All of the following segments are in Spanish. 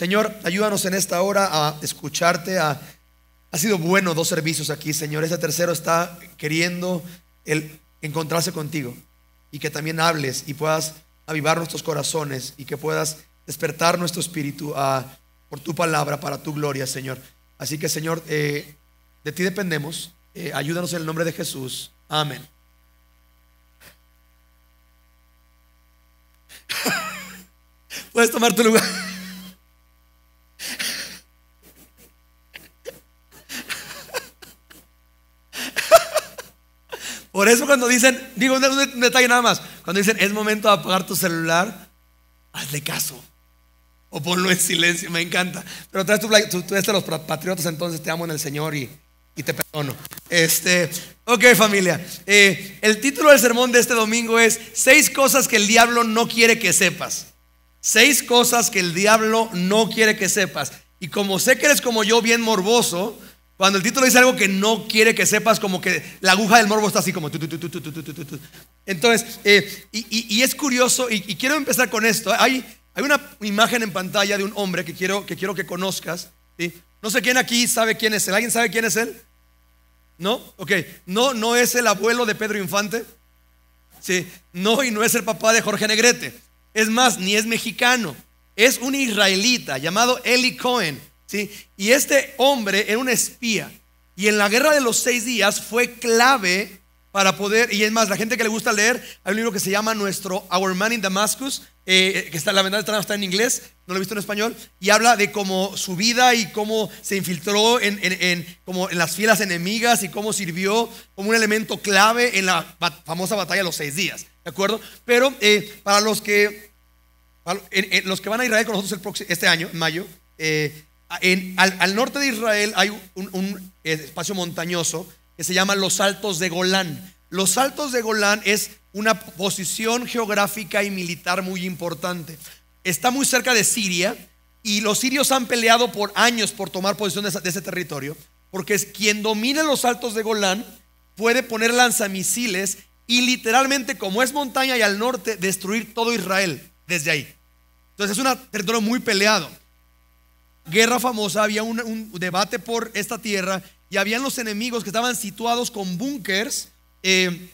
Señor, ayúdanos en esta hora a escucharte. ha sido bueno dos servicios aquí, Señor. Este tercero está queriendo el encontrarse contigo y que también hables y puedas avivar nuestros corazones y que puedas despertar nuestro espíritu ah, por tu palabra, para tu gloria, Señor. Así que, Señor, eh, de ti dependemos. Eh, ayúdanos en el nombre de Jesús. Amén. Puedes tomar tu lugar. Por eso cuando dicen, digo un, detalle nada más, cuando dicen es momento de apagar tu celular, hazle caso. O ponlo en silencio, me encanta. Pero traes tú, eres de los patriotas, entonces te amo en el Señor y, te perdono. Este, ok, familia. Eh, el título del sermón de este domingo es Seis cosas que el diablo no quiere que sepas. Seis cosas que el diablo no quiere que sepas. Y como sé que eres como yo, bien morboso, cuando el título dice algo que no quiere que sepas, como que la aguja del morbo está así como... Entonces, y, es curioso, y, quiero empezar con esto. Hay, hay una imagen en pantalla de un hombre que quiero que, quiero que conozcas. No sé quién aquí sabe quién es él. ¿Alguien sabe quién es él? ¿No? Ok. No, no es el abuelo de Pedro Infante. Sí. No, y no es el papá de Jorge Negrete. Es más, ni es mexicano. Es un israelita llamado Eli Cohen y este hombre era un espía. Y en la guerra de los seis días fue clave para poder, y es más, la gente que le gusta leer, hay un libro que se llama Nuestro Our Man in Damascus, eh, eh, que está, la verdad está en inglés, no lo he visto en español, y habla de cómo su vida y cómo se infiltró en, como en las filas enemigas y cómo sirvió como un elemento clave en la famosa batalla de los seis días, ¿de acuerdo? Pero eh, para los que, para, los que van a Israel con nosotros este año, en mayo, al, norte de Israel hay un, espacio montañoso que se llama los Altos de Golán. Los Altos de Golán es una posición geográfica y militar muy importante. Está muy cerca de Siria y los sirios han peleado por años por tomar posición de, ese territorio, porque es quien domina los Altos de Golán puede poner lanzamisiles y literalmente como es montaña y al norte destruir todo Israel desde ahí. Entonces es un territorio muy peleado guerra famosa, había un, debate por esta tierra y habían los enemigos que estaban situados con búnkers eh,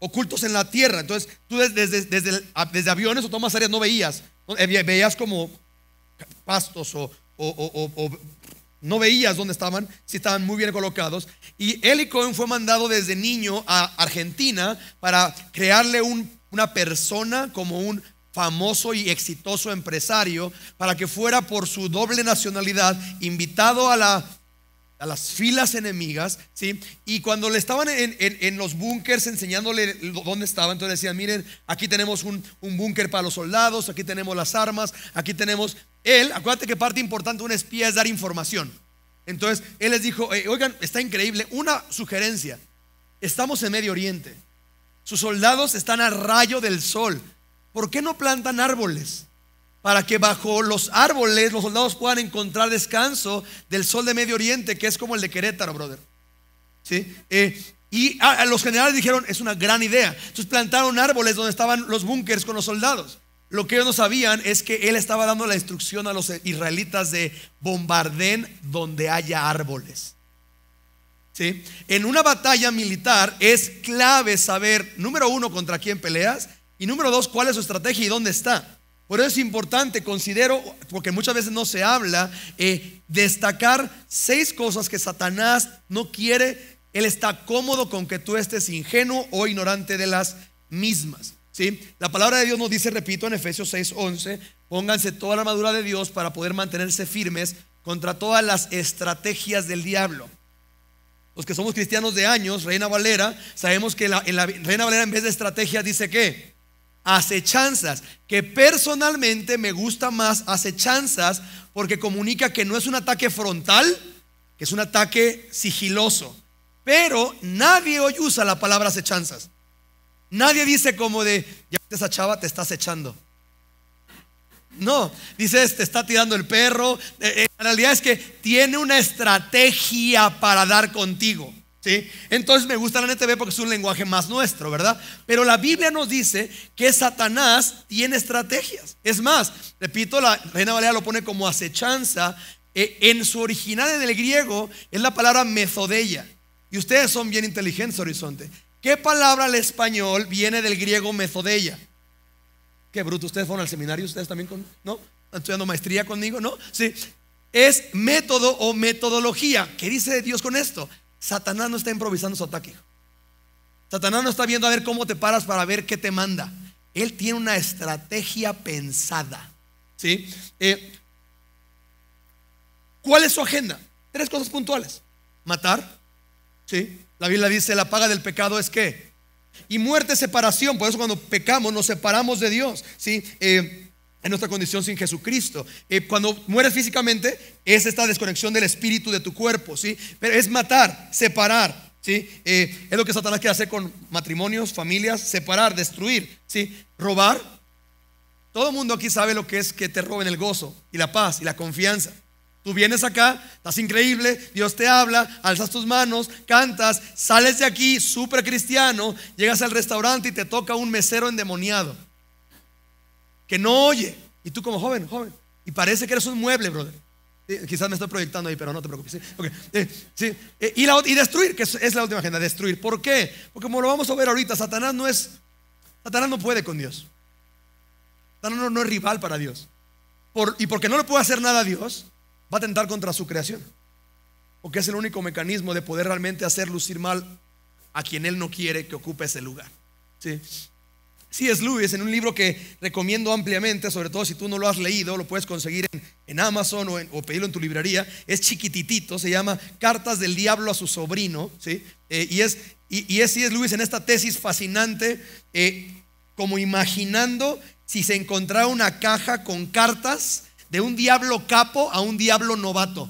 ocultos en la tierra. Entonces, tú desde, desde, desde, aviones o tomas áreas no veías, eh, veías como pastos o, no veías dónde estaban, si estaban muy bien colocados. Y Eli fue mandado desde niño a Argentina para crearle una persona como un famoso y exitoso empresario, para que fuera por su doble nacionalidad invitado a, la, las filas enemigas, ¿sí? Y cuando le estaban en, los búnkers enseñándole dónde estaba, entonces decían, miren, aquí tenemos un, un búnker para los soldados, aquí tenemos las armas, aquí tenemos... Él, acuérdate que parte importante de un espía es dar información. Entonces, él les dijo, eh, oigan, está increíble, una sugerencia, estamos en Medio Oriente, sus soldados están a rayo del sol, ¿por qué no plantan árboles? Para que bajo los árboles los soldados puedan encontrar descanso del sol de Medio Oriente, que es como el de Querétaro, brother. ¿Sí? Eh, y los generales dijeron, es una gran idea. Entonces plantaron árboles donde estaban los búnkers con los soldados. Lo que ellos no sabían es que él estaba dando la instrucción a los israelitas de bombarden donde haya árboles. ¿Sí? En una batalla militar es clave saber, número uno, contra quién peleas y número dos, ¿cuál es su estrategia y dónde está? Por eso es importante, considero, porque muchas veces no se habla, eh, destacar seis cosas que Satanás no quiere. Él está cómodo con que tú estés ingenuo o ignorante de las mismas. ¿sí? La palabra de Dios nos dice, repito, en Efesios 6:11, pónganse toda la armadura de Dios para poder mantenerse firmes contra todas las estrategias del diablo. Los que somos cristianos de años, Reina Valera, sabemos que la Reina Valera en vez de estrategia dice qué acechanzas, que personalmente me gusta más acechanzas porque comunica que no es un ataque frontal, que es un ataque sigiloso. Pero nadie hoy usa la palabra acechanzas. Nadie dice como de, ya esa chava te estás echando. No, dices, te está tirando el perro. En eh, eh, realidad es que tiene una estrategia para dar contigo. Entonces me gusta la NTV porque es un lenguaje más nuestro, ¿verdad? Pero la Biblia nos dice que Satanás tiene estrategias. Es más, repito, la Reina Valera lo pone como acechanza. Eh, en su original en el griego es la palabra metodella Y ustedes son bien inteligentes, Horizonte. ¿Qué palabra al español viene del griego metodella? Qué bruto, ustedes fueron al seminario, ustedes también con, ¿no? ¿Están estudiando maestría conmigo, ¿no? Sí. Es método o metodología. ¿Qué dice Dios con esto? Satanás no está improvisando su ataque. Satanás no está viendo a ver cómo te paras para ver qué te manda. Él tiene una estrategia pensada. ¿sí? Eh, ¿Cuál es su agenda? Tres cosas puntuales. Matar. ¿sí? La Biblia dice, la paga del pecado es qué? Y muerte, separación. Por eso cuando pecamos nos separamos de Dios. ¿sí? Eh, en nuestra condición sin Jesucristo. Eh, cuando mueres físicamente, es esta desconexión del espíritu de tu cuerpo, ¿sí? Pero es matar, separar, ¿sí? Eh, es lo que Satanás quiere hacer con matrimonios, familias, separar, destruir, ¿sí? Robar. Todo el mundo aquí sabe lo que es que te roben el gozo y la paz y la confianza. Tú vienes acá, estás increíble, Dios te habla, alzas tus manos, cantas, sales de aquí súper cristiano, llegas al restaurante y te toca un mesero endemoniado que no oye. Y tú como joven, joven. Y parece que eres un mueble, brother. quizás me estoy proyectando ahí, pero no te preocupes. ¿sí? Eh, eh, y, destruir, que es la última agenda, destruir. ¿Por qué? Porque como lo vamos a ver ahorita, Satanás no es, Satanás no puede con Dios. Satanás no, no es rival para Dios. Por, y porque no le puede hacer nada a Dios, va a tentar contra su creación. Porque es el único mecanismo de poder realmente hacer lucir mal a quien él no quiere que ocupe ese lugar. ¿sí? es Lewis, en un libro que recomiendo ampliamente, sobre todo si tú no lo has leído, lo puedes conseguir en, Amazon o, pedirlo en tu librería, es chiquititito, se llama Cartas del Diablo a su sobrino, eh, y, es, y, es C.S. en esta tesis fascinante, eh, como imaginando si se encontrara una caja con cartas de un diablo capo a un diablo novato.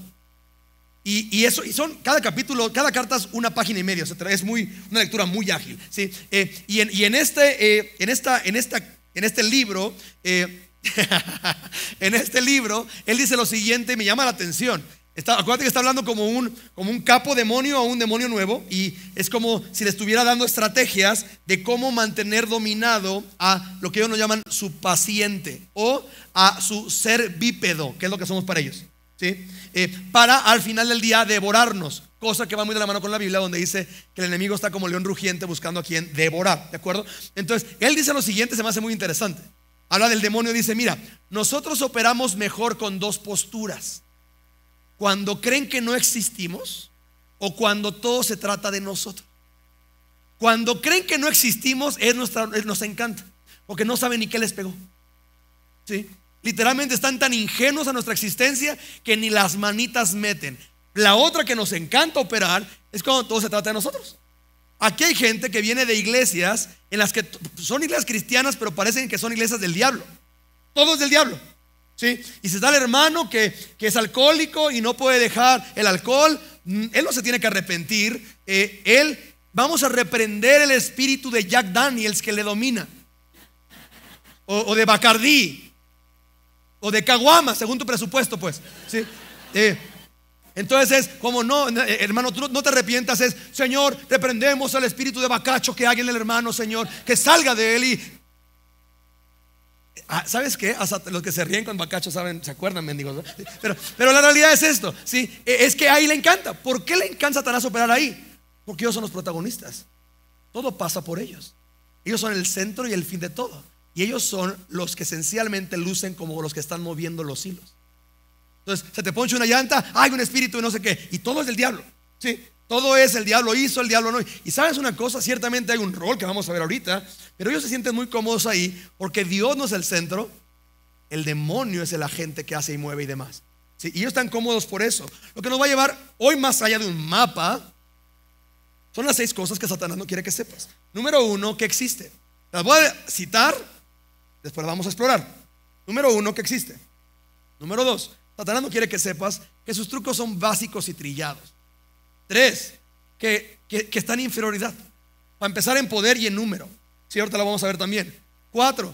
Y, y, eso, y son cada capítulo, cada carta es una página y media, o sea, es muy, una lectura muy ágil. ¿sí? Eh, y, en, y en, este, eh, en, esta, en, esta, en este libro, eh, en este libro, él dice lo siguiente, me llama la atención. Está, acuérdate que está hablando como un, como un capo demonio o un demonio nuevo, y es como si le estuviera dando estrategias de cómo mantener dominado a lo que ellos nos llaman su paciente o a su ser bípedo, que es lo que somos para ellos. Eh, para al final del día devorarnos, cosa que va muy de la mano con la Biblia, donde dice que el enemigo está como león rugiente buscando a quien devorar, ¿de acuerdo? Entonces, él dice lo siguiente, se me hace muy interesante. Habla del demonio, dice, mira, nosotros operamos mejor con dos posturas. Cuando creen que no existimos o cuando todo se trata de nosotros. Cuando creen que no existimos, es nos encanta, porque no saben ni qué les pegó. ¿Sí? Literalmente están tan ingenuos a nuestra existencia que ni las manitas meten. La otra que nos encanta operar es cuando todo se trata de nosotros. Aquí hay gente que viene de iglesias en las que son iglesias cristianas, pero parecen que son iglesias del diablo. Todos del diablo. ¿sí? Y si está el hermano que, es alcohólico y no puede dejar el alcohol, mm, él no se tiene que arrepentir. Eh, él, vamos a reprender el espíritu de Jack Daniels que le domina. O, o de Bacardí. O de caguama, según tu presupuesto, pues. ¿sí? Eh, entonces, como no, eh, hermano, tú no te arrepientas, es, Señor, reprendemos al espíritu de bacacho que hay en el hermano, Señor, que salga de él y... Ah, ¿Sabes qué? los que se ríen con bacacho saben, se acuerdan, mendigos. Pero, pero la realidad es esto, ¿sí? E, es que ahí le encanta. ¿Por qué le encanta Satanás operar ahí? Porque ellos son los protagonistas. Todo pasa por ellos. Ellos son el centro y el fin de todo. Y ellos son los que esencialmente lucen como los que están moviendo los hilos. Entonces, se te ponche una llanta, hay un espíritu y no sé qué. Y todo es el diablo. Sí, todo es el diablo hizo, el diablo no. Y sabes una cosa, ciertamente hay un rol que vamos a ver ahorita, pero ellos se sienten muy cómodos ahí porque Dios no es el centro, el demonio es el agente que hace y mueve y demás. Sí, y ellos están cómodos por eso. Lo que nos va a llevar hoy más allá de un mapa son las seis cosas que Satanás no quiere que sepas. Número uno, que existe. Las voy a citar Después vamos a explorar. Número uno, que existe. Número dos, Satanás no quiere que sepas que sus trucos son básicos y trillados. Tres, que, está en inferioridad. Para empezar en poder y en número. Si, ahorita lo vamos a ver también. Cuatro,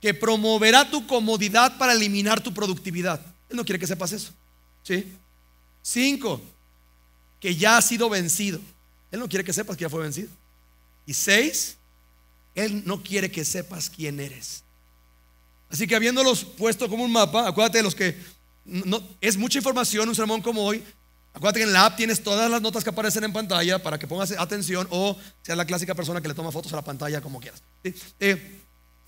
que promoverá tu comodidad para eliminar tu productividad. Él no quiere que sepas eso. ¿Sí? Cinco, que ya ha sido vencido. Él no quiere que sepas que ya fue vencido. Y seis, él no quiere que sepas quién eres. Así que habiéndolos puesto como un mapa, acuérdate de los que no, es mucha información, un sermón como hoy. Acuérdate que en la app tienes todas las notas que aparecen en pantalla para que pongas atención o sea la clásica persona que le toma fotos a la pantalla como quieras. Eh,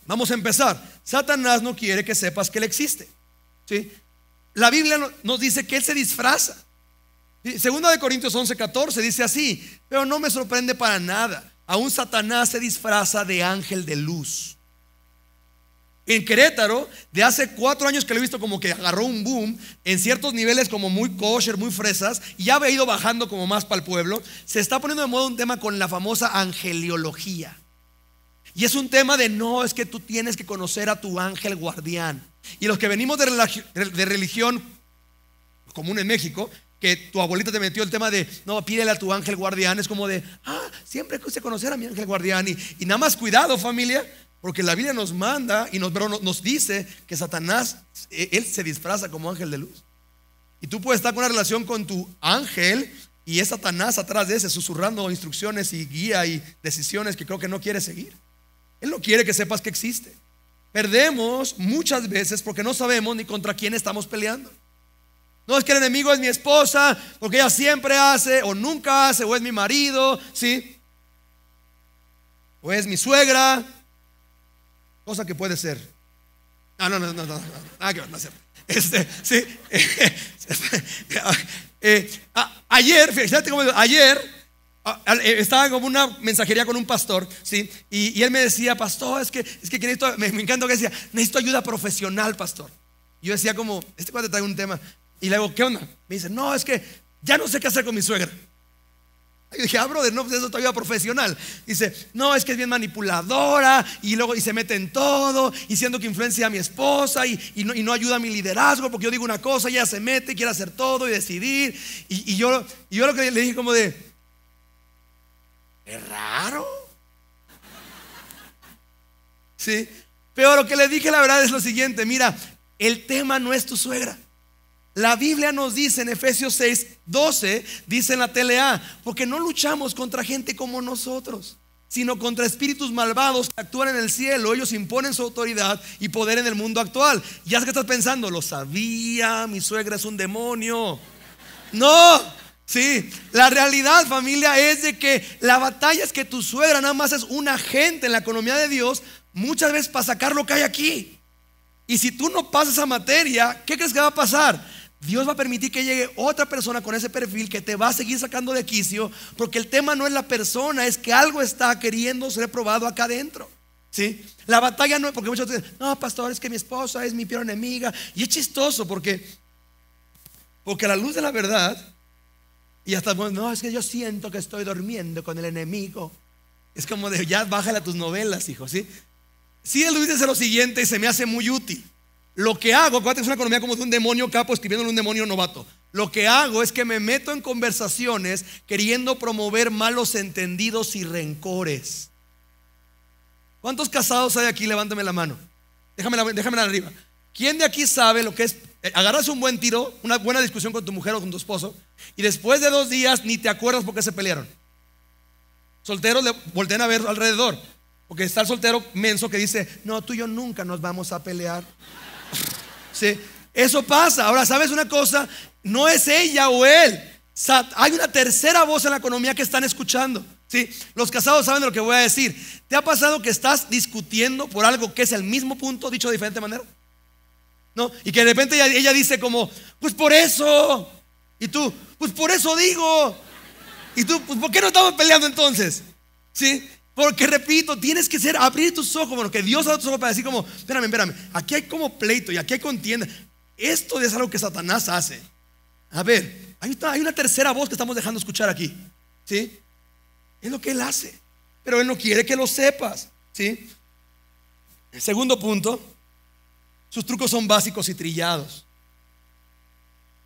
vamos a empezar. Satanás no quiere que sepas que él existe. La Biblia nos dice que él se disfraza. Segunda de Corintios 11, 14 dice así, pero no me sorprende para nada Aún Satanás se disfraza de ángel de luz. En Querétaro, de hace cuatro años que lo he visto como que agarró un boom en ciertos niveles como muy kosher, muy fresas, y ya ha ido bajando como más para el pueblo, se está poniendo de moda un tema con la famosa angeliología. Y es un tema de no, es que tú tienes que conocer a tu ángel guardián. Y los que venimos de religión, de religión común en México, que tu abuelita te metió el tema de, no, pídele a tu ángel guardián, es como de, ah, siempre usted conocer a mi ángel guardián. Y, nada más cuidado familia, porque la vida nos manda y nos, nos dice que Satanás, e, él se disfraza como ángel de luz. Y tú puedes estar con una relación con tu ángel y es Satanás atrás de ese, susurrando instrucciones y guía y decisiones que creo que no quiere seguir. Él no quiere que sepas que existe. Perdemos muchas veces porque no sabemos ni contra quién estamos peleando. No es que el enemigo es mi esposa, porque ella siempre hace, o nunca hace, o es mi marido, ¿sí? O es mi suegra, cosa que puede ser. Ah, no, no, no, no, no, nada que ver, no es Este, sí. Eh, ah, ayer, fíjate cómo, ayer ah, eh, estaba como una mensajería con un pastor, ¿sí? Y, él me decía, pastor, es que, es que necesito, me, me encanta que decía, necesito ayuda profesional, pastor. Yo decía como, este cuate trae un tema, y le digo, ¿qué onda? Me dice, no, es que ya no sé qué hacer con mi suegra. Y dije, ah, brother, no, pues eso todavía profesional. Dice, no, es que es bien manipuladora y luego y se mete en todo y siendo que influencia a mi esposa y, no, ayuda a mi liderazgo porque yo digo una cosa y ella se mete y quiere hacer todo y decidir. Y, yo, y yo lo que le dije como de, es raro. Sí, pero lo que le dije la verdad es lo siguiente, mira, el tema no es tu suegra. La Biblia nos dice en Efesios 6, 12, dice en la TLA, porque no luchamos contra gente como nosotros, sino contra espíritus malvados que actúan en el cielo. Ellos imponen su autoridad y poder en el mundo actual. Ya es que estás pensando, lo sabía, mi suegra es un demonio. No, Sí, la realidad familia es de que la batalla es que tu suegra nada más es un agente en la economía de Dios muchas veces para sacar lo que hay aquí. Y si tú no pasas a materia, ¿qué crees que va a pasar? Dios va a permitir que llegue otra persona con ese perfil que te va a seguir sacando de quicio, porque el tema no es la persona, es que algo está queriendo ser probado acá adentro. ¿Sí? La batalla no es porque muchos dicen, no, pastor, es que mi esposa es mi peor enemiga. Y es chistoso porque, porque la luz de la verdad, y hasta, no, es que yo siento que estoy durmiendo con el enemigo. Es como de, ya bájale a tus novelas, hijo, ¿sí? Si sí, él dice lo siguiente y se me hace muy útil. Lo que hago, acuérdate que es una economía como de un demonio capo escribiéndole un demonio novato. Lo que hago es que me meto en conversaciones queriendo promover malos entendidos y rencores. ¿Cuántos casados hay aquí? Levántame la mano. déjame déjamela arriba. ¿Quién de aquí sabe lo que es? Eh, agarras un buen tiro, una buena discusión con tu mujer o con tu esposo, y después de dos días ni te acuerdas por qué se pelearon. Solteros, voltean a ver alrededor. Porque está el soltero menso que dice, no, tú y yo nunca nos vamos a pelear. ¿Sí? Eso pasa. Ahora, ¿sabes una cosa? No es ella o él. Hay una tercera voz en la economía que están escuchando. ¿sí? Los casados saben lo que voy a decir. ¿Te ha pasado que estás discutiendo por algo que es el mismo punto dicho de diferente manera? ¿No? Y que de repente ella, dice como, pues por eso. Y tú, pues por eso digo. Y tú, pues ¿por qué no estamos peleando entonces? ¿Sí? Porque repito, tienes que ser, abrir tus ojos, bueno, que Dios abra tus ojos para decir como, espérame, espérame, aquí hay como pleito y aquí hay contienda. Esto es algo que Satanás hace. A ver, hay una, hay una tercera voz que estamos dejando escuchar aquí. ¿Sí? Es lo que él hace. Pero él no quiere que lo sepas. ¿Sí? El segundo punto, sus trucos son básicos y trillados.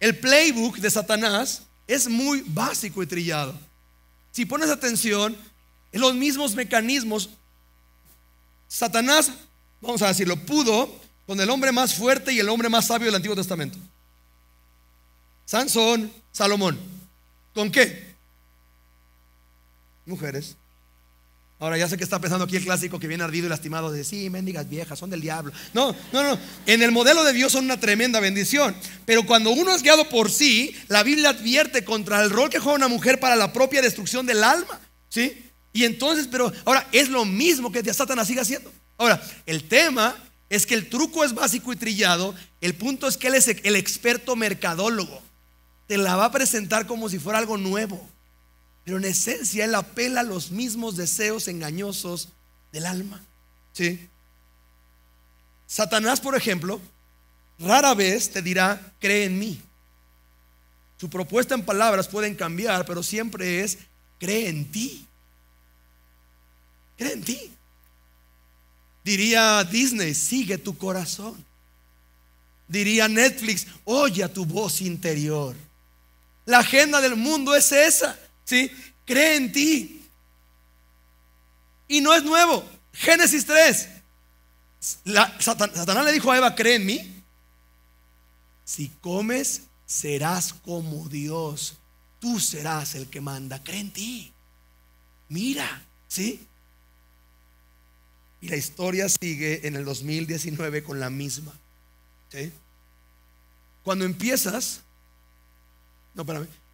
El playbook de Satanás es muy básico y trillado. Si pones atención, es los mismos mecanismos, Satanás, vamos a decirlo, pudo con el hombre más fuerte y el hombre más sabio del Antiguo Testamento. Sansón, Salomón. ¿Con qué? Mujeres. Ahora ya sé que está pensando aquí el clásico que viene ardido y lastimado de sí, mendigas viejas, son del diablo. No, no, no. En el modelo de Dios son una tremenda bendición. Pero cuando uno es guiado por sí, la Biblia advierte contra el rol que juega una mujer para la propia destrucción del alma. ¿Sí? Y entonces, pero ahora es lo mismo que Satanás sigue haciendo. Ahora, el tema es que el truco es básico y trillado. El punto es que él es el experto mercadólogo. Te la va a presentar como si fuera algo nuevo. Pero en esencia él apela a los mismos deseos engañosos del alma. ¿Sí? Satanás, por ejemplo, rara vez te dirá, cree en mí. Su propuesta en palabras pueden cambiar, pero siempre es, cree en ti. Cree en ti. Diría Disney, sigue tu corazón. Diría Netflix, oye a tu voz interior. La agenda del mundo es esa, ¿sí? Cree en ti. Y no es nuevo. Génesis 3. Satanás le dijo a Eva, cree en mí. Si comes, serás como Dios. Tú serás el que manda. Cree en ti. Mira, ¿sí? Y la historia sigue en el 2019 con la misma. Cuando empiezas, no,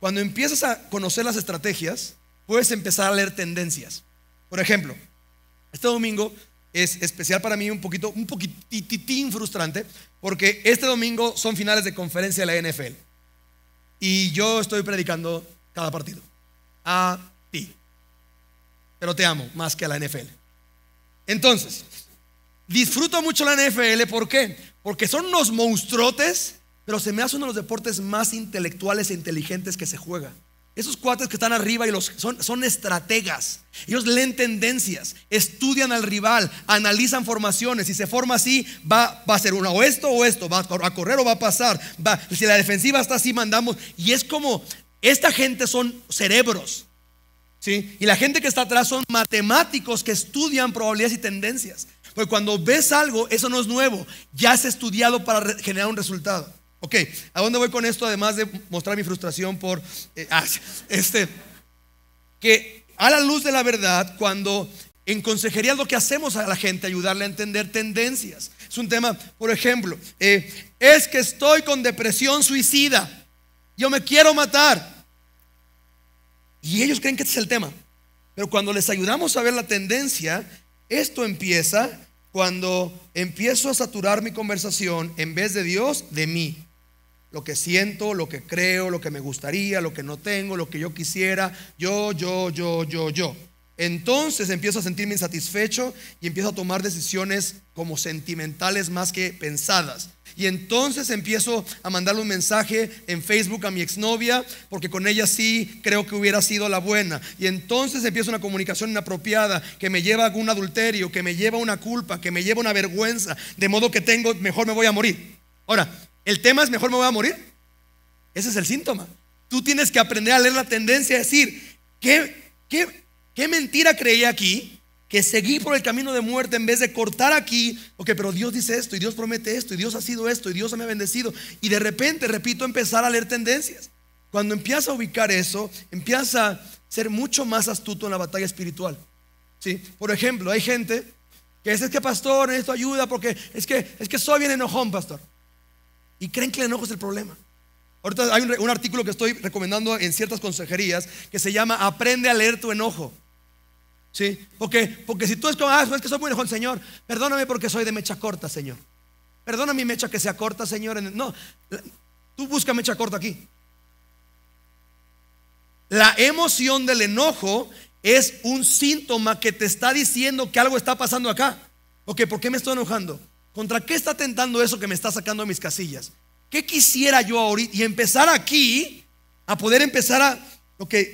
cuando empiezas a conocer las estrategias, puedes empezar a leer tendencias. Por ejemplo, este domingo es especial para mí un poquito, un poquititín frustrante, porque este domingo son finales de conferencia de la NFL. Y yo estoy predicando cada partido. A ti. Pero te amo más que a la NFL. Entonces, disfruto mucho la NFL, ¿por qué? Porque son unos monstruotes, pero se me hace uno de los deportes más intelectuales e inteligentes que se juega. Esos cuates que están arriba y los son, estrategas. Ellos leen tendencias, estudian al rival, analizan formaciones. Si se forma así, va, a ser una o esto o esto, va a correr o va a pasar. si la defensiva está así, mandamos. Y es como, esta gente son cerebros. Y la gente que está atrás son matemáticos que estudian probabilidades y tendencias. Porque cuando ves algo, eso no es nuevo, ya has estudiado para generar un resultado. Ok, ¿a dónde voy con esto? Además de mostrar mi frustración por... Eh, ah, este, que a la luz de la verdad, cuando en consejería es lo que hacemos a la gente, ayudarle a entender tendencias. Es un tema, por ejemplo, eh, es que estoy con depresión suicida. Yo me quiero matar. Y ellos creen que este es el tema. Pero cuando les ayudamos a ver la tendencia, esto empieza cuando empiezo a saturar mi conversación en vez de Dios, de mí. Lo que siento, lo que creo, lo que me gustaría, lo que no tengo, lo que yo quisiera, yo, yo, yo, yo, yo. Entonces empiezo a sentirme insatisfecho y empiezo a tomar decisiones como sentimentales más que pensadas. Y entonces empiezo a mandarle un mensaje en Facebook a mi exnovia, porque con ella sí creo que hubiera sido la buena. Y entonces empiezo una comunicación inapropiada que me lleva a algún adulterio, que me lleva a una culpa, que me lleva a una vergüenza, de modo que tengo, mejor me voy a morir. Ahora, el tema es, mejor me voy a morir. Ese es el síntoma. Tú tienes que aprender a leer la tendencia a decir, ¿qué, qué, ¿Qué mentira creí aquí? Que seguí por el camino de muerte en vez de cortar aquí. Ok, pero Dios dice esto y Dios promete esto y Dios ha sido esto y Dios me ha bendecido. Y de repente, repito, empezar a leer tendencias. Cuando empieza a ubicar eso, empieza a ser mucho más astuto en la batalla espiritual. ¿Sí? Por ejemplo, hay gente que dice, es que pastor, esto ayuda porque es que, es que soy bien enojón, pastor. Y creen que el enojo es el problema. Ahorita hay un artículo que estoy recomendando en ciertas consejerías que se llama Aprende a leer tu enojo. ¿Sí? Porque, porque si tú es como, ah, es que soy muy Señor, perdóname porque soy de mecha corta, Señor. Perdóname mi mecha que sea corta, Señor. No, tú busca mecha corta aquí. La emoción del enojo es un síntoma que te está diciendo que algo está pasando acá. Ok, ¿por qué me estoy enojando? ¿Contra qué está tentando eso que me está sacando de mis casillas? ¿Qué quisiera yo ahorita? Y empezar aquí a poder empezar a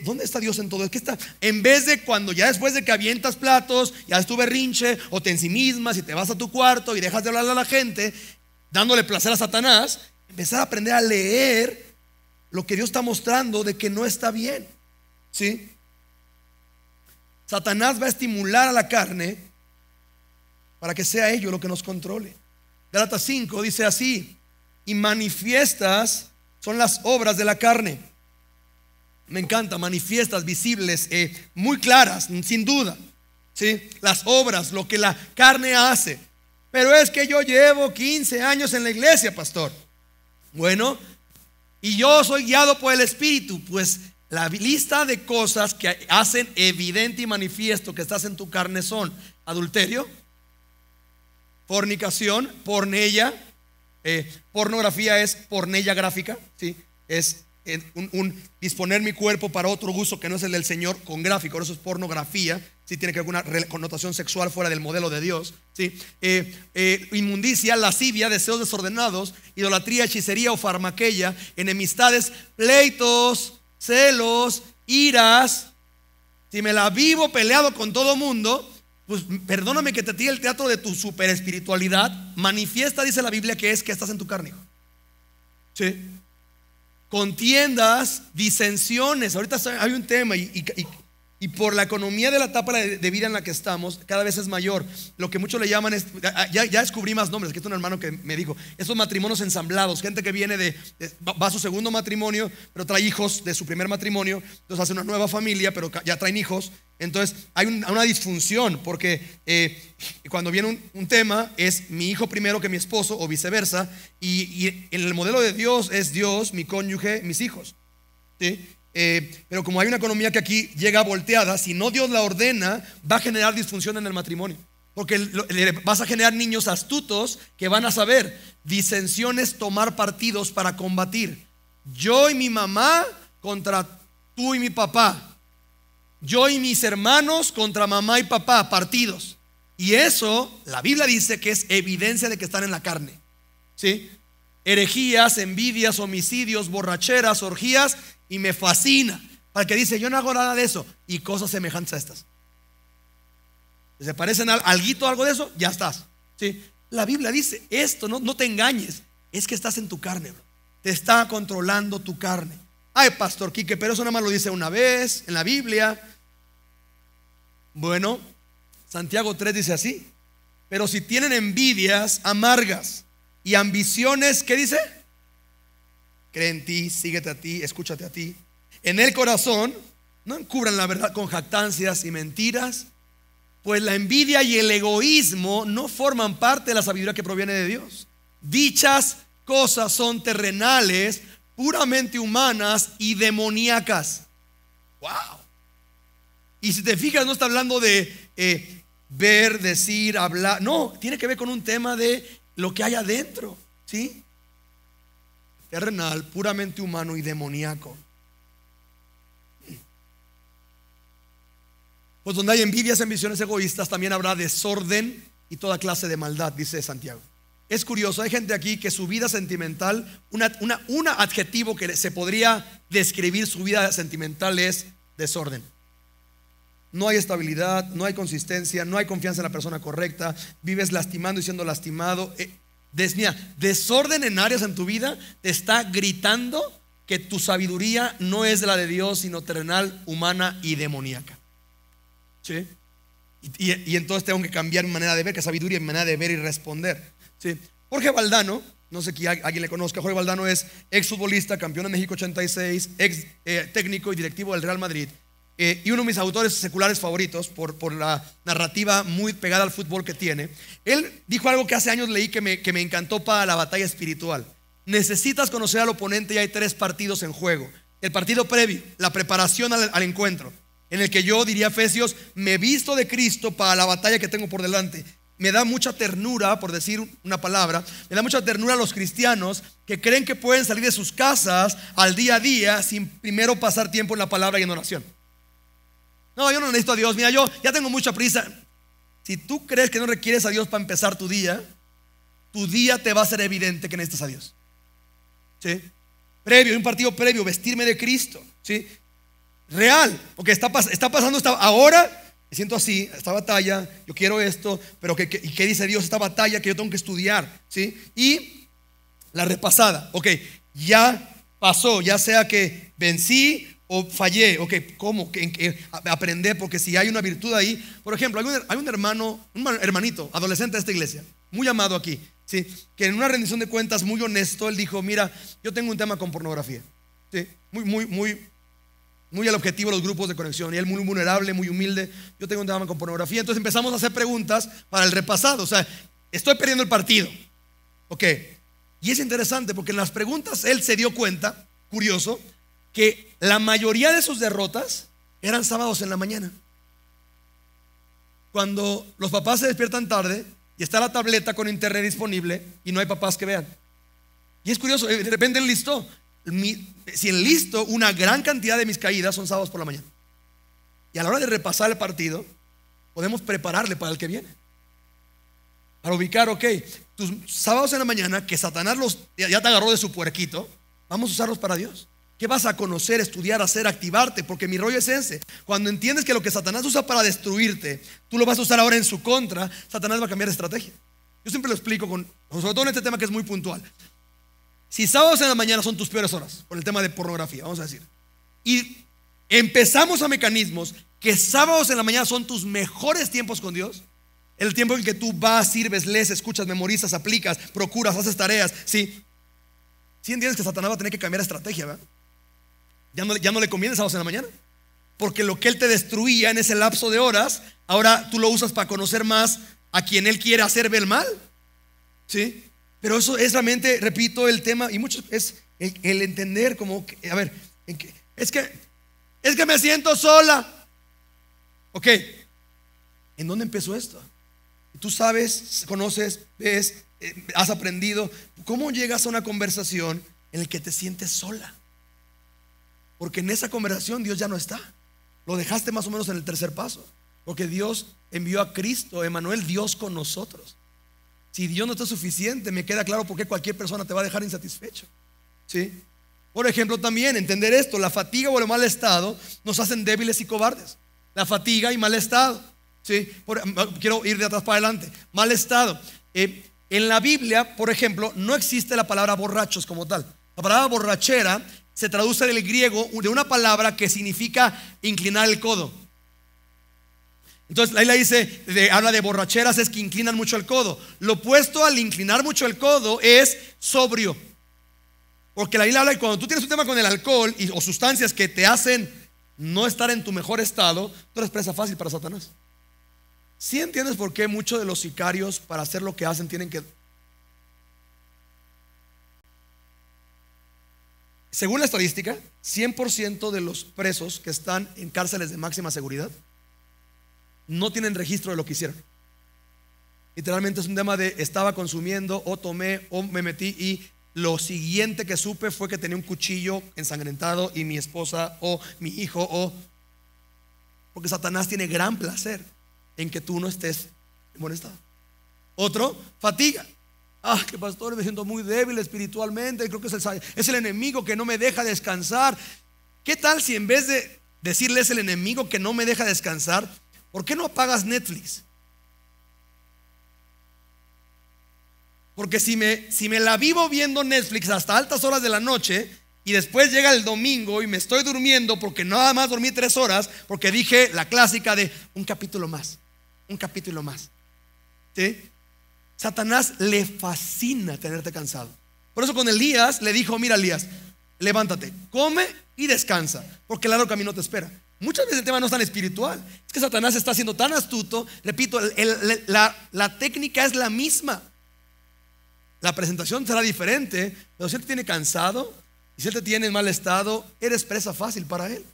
¿dónde está Dios en todo? que está? En vez de cuando ya después de que avientas platos, ya es tu berrinche, o te ensimismas y te vas a tu cuarto y dejas de hablarle a la gente, dándole placer a Satanás, empezar a aprender a leer lo que Dios está mostrando de que no está bien. ¿Sí? Satanás va a estimular a la carne para que sea ello lo que nos controle. Galatas 5 dice así, y manifiestas son las obras de la carne me encanta, manifiestas, visibles, eh, muy claras, sin duda. ¿sí? Las obras, lo que la carne hace. Pero es que yo llevo 15 años en la iglesia, pastor. Bueno, y yo soy guiado por el Espíritu, pues la lista de cosas que hacen evidente y manifiesto que estás en tu carne son adulterio, fornicación, pornella, eh, pornografía es pornella gráfica, ¿sí? es un, disponer mi cuerpo para otro uso que no es el del Señor con gráfico, eso es pornografía, si tiene que alguna connotación sexual fuera del modelo de Dios, ¿sí? Eh, eh, inmundicia, lascivia, deseos desordenados, idolatría, hechicería o farmaqueya, enemistades, pleitos, celos, iras. Si me la vivo peleado con todo mundo, pues perdóname que te tire el teatro de tu super espiritualidad. Manifiesta, dice la Biblia, que es que estás en tu carne. Sí contiendas, disensiones. Ahorita hay un tema y, y, y por la economía de la etapa de vida en la que estamos, cada vez es mayor. Lo que muchos le llaman, ya, descubrí más nombres, que es un hermano que me dijo, esos matrimonios ensamblados, gente que viene de, va a su segundo matrimonio, pero trae hijos de su primer matrimonio, entonces hace una nueva familia, pero ya traen hijos. Entonces hay una disfunción, porque eh, cuando viene un, tema, es mi hijo primero que mi esposo o viceversa, y, y en el modelo de Dios es Dios, mi cónyuge, mis hijos. ¿sí? Eh, pero como hay una economía que aquí llega volteada, si no Dios la ordena, va a generar disfunción en el matrimonio. Porque vas a generar niños astutos que van a saber disensiones, tomar partidos para combatir. Yo y mi mamá contra tú y mi papá. Yo y mis hermanos contra mamá y papá, partidos. Y eso, la Biblia dice que es evidencia de que están en la carne. ¿Sí? Herejías, envidias, homicidios, borracheras, orgías y me fascina. Para que dice, yo no hago nada de eso y cosas semejantes a estas. ¿Se parecen al alguito, algo de eso? Ya estás. ¿sí? La Biblia dice esto, no, no te engañes. Es que estás en tu carne, Te está controlando tu carne. Ay, Pastor Quique, pero eso nada más lo dice una vez en la Biblia. Bueno, Santiago 3 dice así. Pero si tienen envidias amargas y ambiciones, ¿qué dice? cree en ti, síguete a ti, escúchate a ti. En el corazón, no encubran la verdad con jactancias y mentiras, pues la envidia y el egoísmo no forman parte de la sabiduría que proviene de Dios. Dichas cosas son terrenales, puramente humanas y demoníacas. ¡Wow! Y si te fijas, no está hablando de eh, ver, decir, hablar. No, tiene que ver con un tema de lo que hay adentro. ¿Sí? terrenal, puramente humano y demoníaco. Pues donde hay envidias, ambiciones egoístas, también habrá desorden y toda clase de maldad, dice Santiago. Es curioso, hay gente aquí que su vida sentimental, un una, adjetivo que se podría describir su vida sentimental es desorden. No hay estabilidad, no hay consistencia, no hay confianza en la persona correcta, vives lastimando y siendo lastimado. Eh, Desmía, desorden en áreas en tu vida te está gritando que tu sabiduría no es la de Dios, sino terrenal, humana y demoníaca. ¿Sí? Y, entonces tengo que cambiar mi manera de ver, que sabiduría es mi manera de ver y responder. ¿Sí? Jorge Valdano, no sé quién, alguien le conozca, Jorge Valdano es ex futbolista, campeón de México 86, ex eh, técnico y directivo del Real Madrid. Eh, y uno de mis autores seculares favoritos por, por, la narrativa muy pegada al fútbol que tiene, él dijo algo que hace años leí que me, que me encantó para la batalla espiritual. Necesitas conocer al oponente y hay tres partidos en juego. El partido previo, la preparación al, encuentro, en el que yo diría a Efesios, me visto de Cristo para la batalla que tengo por delante. Me da mucha ternura, por decir una palabra, me da mucha ternura a los cristianos que creen que pueden salir de sus casas al día a día sin primero pasar tiempo en la palabra y en oración. No, yo no necesito a Dios. Mira, yo ya tengo mucha prisa. Si tú crees que no requieres a Dios para empezar tu día, tu día te va a ser evidente que necesitas a Dios. ¿Sí? Previo, un partido previo, vestirme de Cristo. ¿Sí? Real, porque está, pasando esta, ahora. Me siento así, esta batalla, yo quiero esto, pero ¿qué, qué dice Dios? Esta batalla que yo tengo que estudiar, ¿sí? Y la repasada, ok, ya pasó, ya sea que vencí, o fallé, ok, ¿cómo? ¿Qué, aprender, porque si hay una virtud ahí, por ejemplo, hay un, hay un, hermano, un hermanito, adolescente de esta iglesia, muy amado aquí, ¿sí? que en una rendición de cuentas muy honesto, él dijo, mira, yo tengo un tema con pornografía, muy, muy, muy, muy al objetivo de los grupos de conexión, y él muy vulnerable, muy humilde, yo tengo un tema con pornografía, entonces empezamos a hacer preguntas para el repasado, o sea, estoy perdiendo el partido, ok, y es interesante porque en las preguntas él se dio cuenta, curioso, que la mayoría de sus derrotas eran sábados en la mañana. Cuando los papás se despiertan tarde y está la tableta con internet disponible y no hay papás que vean. Y es curioso, eh, de repente listo, si listo una gran cantidad de mis caídas son sábados por la mañana. Y a la hora de repasar el partido, podemos prepararle para el que viene. Para ubicar, ok, tus sábados en la mañana, que Satanás los, ya te agarró de su puerquito, vamos a usarlos para Dios. ¿Qué vas a conocer, estudiar, hacer, activarte? Porque mi rollo es ese. Cuando entiendes que lo que Satanás usa para destruirte, tú lo vas a usar ahora en su contra, Satanás va a cambiar de estrategia. Yo siempre lo explico, con, sobre todo en este tema que es muy puntual. Si sábados en la mañana son tus peores horas, con el tema de pornografía, vamos a decir, y empezamos a mecanismos que sábados en la mañana son tus mejores tiempos con Dios, el tiempo en que tú vas, sirves, lees, escuchas, memorizas, aplicas, procuras, haces tareas, ¿sí? Si ¿Sí entiendes que Satanás va a tener que cambiar de estrategia, ¿verdad? Ya no, le conviene sábados en la mañana. Porque lo que Él te destruía en ese lapso de horas, ahora tú lo usas para conocer más a quien Él quiere hacer mal. ¿Sí? Pero eso es realmente, repito, el tema. Y mucho es el, entender como, a ver, es que, es que me siento sola. Ok, ¿en dónde empezó esto? Tú sabes, conoces, ves, eh, has aprendido. ¿Cómo llegas a una conversación en la que te sientes sola? Porque en esa conversación Dios ya no está. Lo dejaste más o menos en el tercer paso. Porque Dios envió a Cristo, Emanuel, Dios con nosotros. Si Dios no está suficiente, me queda claro por qué cualquier persona te va a dejar insatisfecho. ¿Sí? Por ejemplo, también entender esto, la fatiga o el mal estado nos hacen débiles y cobardes. La fatiga y mal estado. ¿Sí? quiero ir de atrás para adelante. Mal estado. Eh, en la Biblia, por ejemplo, no existe la palabra borrachos como tal. La palabra borrachera se traduce del griego de una palabra que significa inclinar el codo. Entonces, la la dice, habla de borracheras, es que inclinan mucho el codo. Lo opuesto al inclinar mucho el codo es sobrio. Porque la isla habla que cuando tú tienes un tema con el alcohol y, o sustancias que te hacen no estar en tu mejor estado, tú eres presa fácil para Satanás. Si entiendes por qué muchos de los sicarios para hacer lo que hacen tienen que Según la estadística, 100% de los presos que están en cárceles de máxima seguridad no tienen registro de lo que hicieron. Literalmente es un tema de estaba consumiendo o tomé o me metí y lo siguiente que supe fue que tenía un cuchillo ensangrentado y mi esposa o mi hijo o... Porque Satanás tiene gran placer en que tú no estés en buen estado. Otro, fatiga. Ah, qué pastor, me siento muy débil espiritualmente. Creo que es el, es el enemigo que no me deja descansar. ¿Qué tal si en vez de decirle es el enemigo que no me deja descansar, ¿por qué no apagas Netflix? Porque si me, si me la vivo viendo Netflix hasta altas horas de la noche y después llega el domingo y me estoy durmiendo porque nada más dormí tres horas, porque dije la clásica de un capítulo más, un capítulo más. ¿Sí? Satanás le fascina tenerte cansado. Por eso con Elías le dijo, mira Elías, levántate, come y descansa, porque el largo camino te espera. Muchas veces el tema no es tan espiritual. Es que Satanás está siendo tan astuto. Repito, la, técnica es la misma. La presentación será diferente, pero si él te tiene cansado y si él te tiene en mal estado, eres presa fácil para él.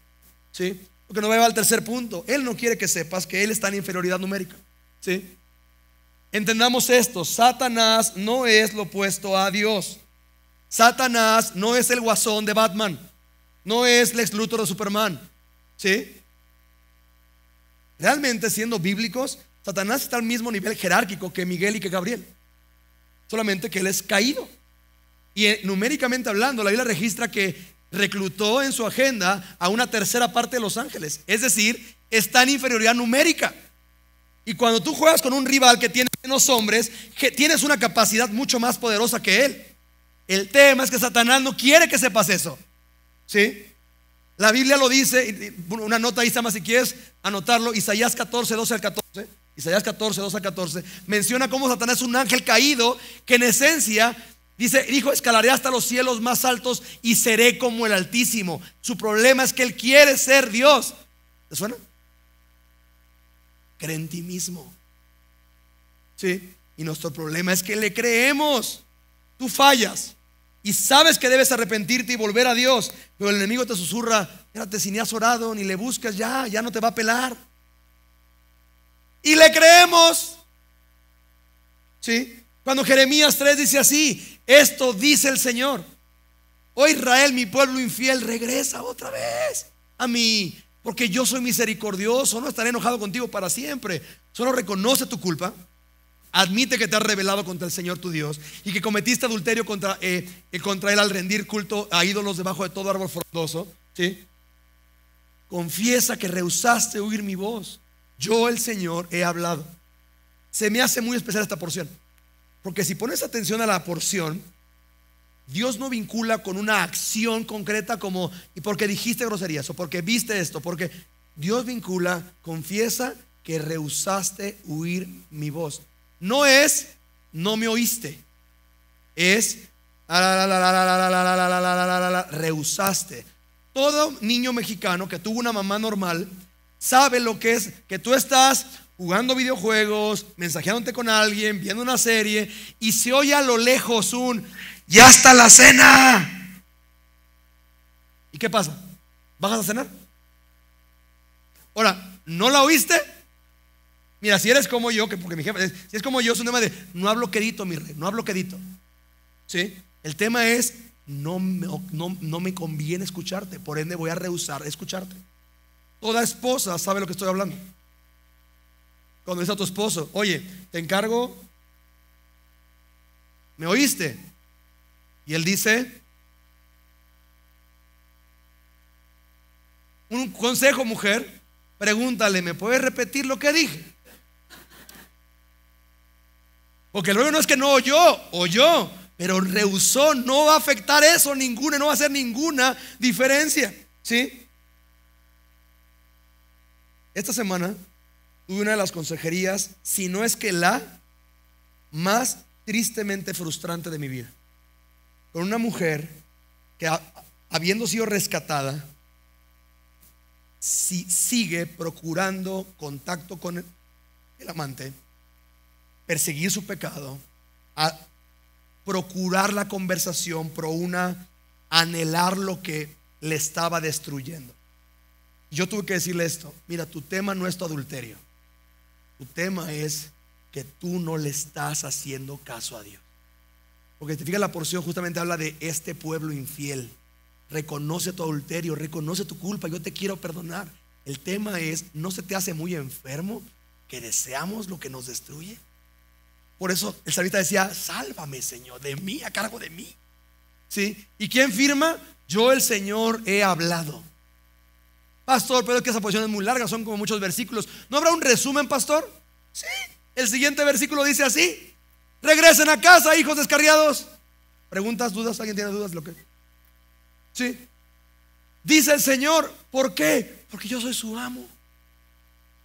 ¿Sí? Porque no a va al tercer punto. Él no quiere que sepas que él está en inferioridad numérica. ¿Sí? Entendamos esto, Satanás no es lo opuesto a Dios. Satanás no es el guasón de Batman, no es Lex Luthor de Superman. ¿Sí? Realmente siendo bíblicos, Satanás está al mismo nivel jerárquico que Miguel y que Gabriel. Solamente que él es caído. Y eh, numéricamente hablando, la Biblia registra que reclutó en su agenda a una tercera parte de los ángeles. Es decir, está en inferioridad numérica. Y cuando tú juegas con un rival que tiene menos hombres, que tienes una capacidad mucho más poderosa que él. El tema es que Satanás no quiere que sepas eso. ¿Sí? La Biblia lo dice, una nota ahí, más si quieres anotarlo, Isaías 14, 12 al 14. Isaías 14, 12 al 14, menciona cómo Satanás es un ángel caído que en esencia dice, dijo, escalaré hasta los cielos más altos y seré como el Altísimo. Su problema es que él quiere ser Dios. ¿Te suena? cree en ti mismo. ¿Sí? Y nuestro problema es que le creemos. Tú fallas y sabes que debes arrepentirte y volver a Dios, pero el enemigo te susurra, espérate, si ni has orado, ni le buscas, ya, ya no te va a pelar. Y le creemos. ¿Sí? Cuando Jeremías 3 dice así, esto dice el Señor. Oh Israel, mi pueblo infiel, regresa otra vez a mi porque yo soy misericordioso, no estaré enojado contigo para siempre. Solo reconoce tu culpa, admite que te has rebelado contra el Señor tu Dios y que cometiste adulterio contra, eh, eh, Él al rendir culto a ídolos debajo de todo árbol frondoso. Confiesa que rehusaste oír mi voz. Yo, el Señor, he hablado. Se me hace muy especial esta porción. Porque si pones atención a la porción, Dios no vincula con una acción concreta como, y porque dijiste groserías, o porque viste esto, porque Dios vincula, confiesa que rehusaste huir mi voz. No es, no me oíste, es, rehusaste. Todo niño mexicano que tuvo una mamá normal sabe lo que es que tú estás jugando videojuegos, mensajeándote con alguien, viendo una serie y se oye a lo lejos un ya está la cena. ¿Y qué pasa? ¿Vas a cenar? Ahora, ¿no la oíste? Mira, si eres como yo, que porque mi jefe, eh, si es como yo, es un tema de no hablo quedito, mi rey, no hablo quedito. ¿Sí? El tema es no, no, me conviene escucharte, por ende voy a rehusar escucharte. Toda esposa sabe lo que estoy hablando. Cuando dice a tu esposo, oye, te encargo, ¿me oíste? Y él dice, un consejo mujer, pregúntale, ¿me puedes repetir lo que dije? Porque luego no es que no oyó, oyó, pero rehusó, no va a afectar eso ninguna, no va a hacer ninguna diferencia, ¿sí? Esta semana tuve una de las consejerías, si no es que la más tristemente frustrante de mi vida con una mujer que habiendo sido rescatada, sigue procurando contacto con el amante, perseguir su pecado, a procurar la conversación pro una, anhelar lo que le estaba destruyendo. Yo tuve que decirle esto, mira, tu tema no es tu adulterio, tu tema es que tú no le estás haciendo caso a Dios. Porque te la porción justamente habla de este pueblo infiel. Reconoce tu adulterio, reconoce tu culpa, yo te quiero perdonar. El tema es, ¿no se te hace muy enfermo que deseamos lo que nos destruye? Por eso el salmista decía, sálvame Señor, de mí, a cargo de mí. ¿Sí? ¿Y quién firma? Yo el Señor he hablado. Pastor, pero es que esa porción es muy larga, son como muchos versículos. ¿No habrá un resumen, pastor? Sí. El siguiente versículo dice así. Regresen a casa, hijos descarriados. ¿Preguntas, dudas? ¿Alguien tiene dudas? ¿Lo que? Sí. Dice el Señor, ¿por qué? Porque yo soy su amo.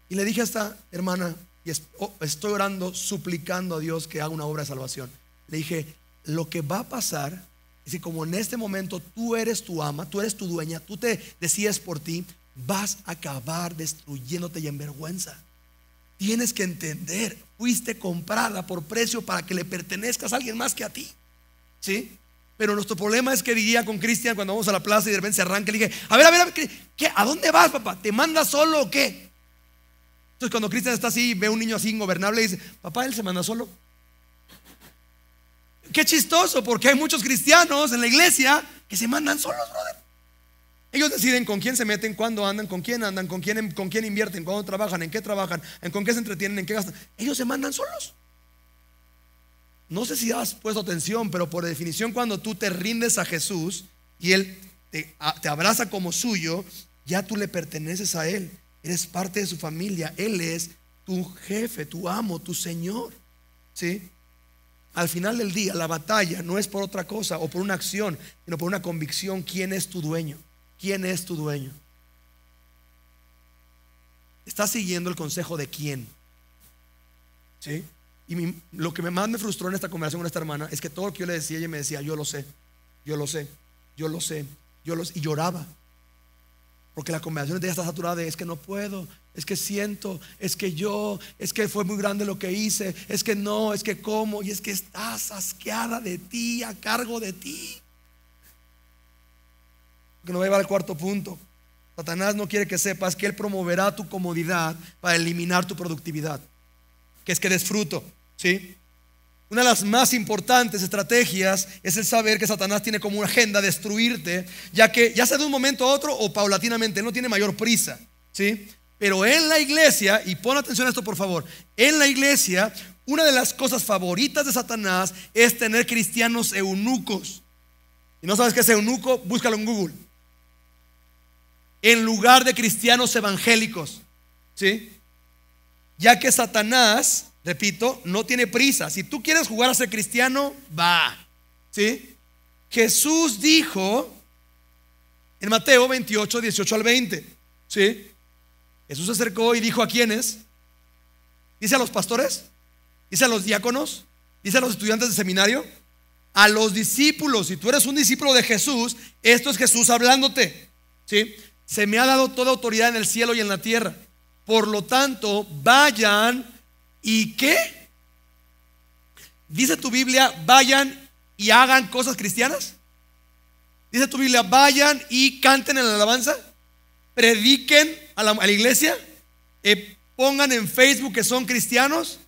Y le dije a esta hermana, y oh, estoy orando, suplicando a Dios que haga una obra de salvación. Le dije, lo que va a pasar es que como en este momento tú eres tu ama, tú eres tu dueña, tú te decides por ti, vas a acabar destruyéndote y en vergüenza. Tienes que entender, fuiste comprada por precio para que le pertenezcas a alguien más que a ti. ¿Sí? Pero nuestro problema es que diría con Cristian cuando vamos a la plaza y de repente se arranca y le dije, a ver, a ver, a ver ¿a dónde vas, papá? ¿Te mandas solo o qué? Entonces cuando Cristian está así, ve un niño así ingobernable y dice, papá, él se manda solo. Qué chistoso, porque hay muchos cristianos en la iglesia que se mandan solos, brother. Ellos deciden con quién se meten, cuándo andan, con quién andan, con quién, con quién invierten, cuándo trabajan, en qué trabajan, en con qué se entretienen, en qué gastan. Ellos se mandan solos. No sé si has puesto atención, pero por definición cuando tú te rindes a Jesús y Él te, te abraza como suyo, ya tú le perteneces a Él. Eres parte de su familia. Él es tu jefe, tu amo, tu Señor. ¿Sí? Al final del día, la batalla no es por otra cosa o por una acción, sino por una convicción quién es tu dueño. ¿Quién es tu dueño? ¿Estás siguiendo el consejo de quién? ¿Sí? Y lo que más me frustró en esta conversación con esta hermana es que todo lo que yo le decía, ella me decía, yo lo sé, yo lo sé, yo lo sé, yo lo sé, y lloraba. Porque la conversación de ella está saturada de es que no puedo, es que siento, es que yo, es que fue muy grande lo que hice, es que no, es que como, y es que estás asqueada de ti, a cargo de ti que nos va a llevar al cuarto punto. Satanás no quiere que sepas que Él promoverá tu comodidad para eliminar tu productividad, que es que desfruto, ¿sí? Una de las más importantes estrategias es el saber que Satanás tiene como una agenda destruirte, ya que ya sea de un momento a otro o paulatinamente, él no tiene mayor prisa, ¿sí? Pero en la iglesia, y pon atención a esto por favor, en la iglesia una de las cosas favoritas de Satanás es tener cristianos eunucos. Y no sabes qué es eunuco, búscalo en Google en lugar de cristianos evangélicos. ¿Sí? Ya que Satanás, repito, no tiene prisa. Si tú quieres jugar a ser cristiano, va. ¿Sí? Jesús dijo en Mateo 28, 18 al 20. ¿Sí? Jesús se acercó y dijo a quiénes. Dice a los pastores, dice a los diáconos, dice a los estudiantes de seminario, a los discípulos. Si tú eres un discípulo de Jesús, esto es Jesús hablándote. ¿Sí? Se me ha dado toda autoridad en el cielo y en la tierra. Por lo tanto, vayan y qué? Dice tu Biblia, vayan y hagan cosas cristianas. Dice tu Biblia, vayan y canten en la alabanza, prediquen a la, iglesia, eh, pongan en Facebook que son cristianos.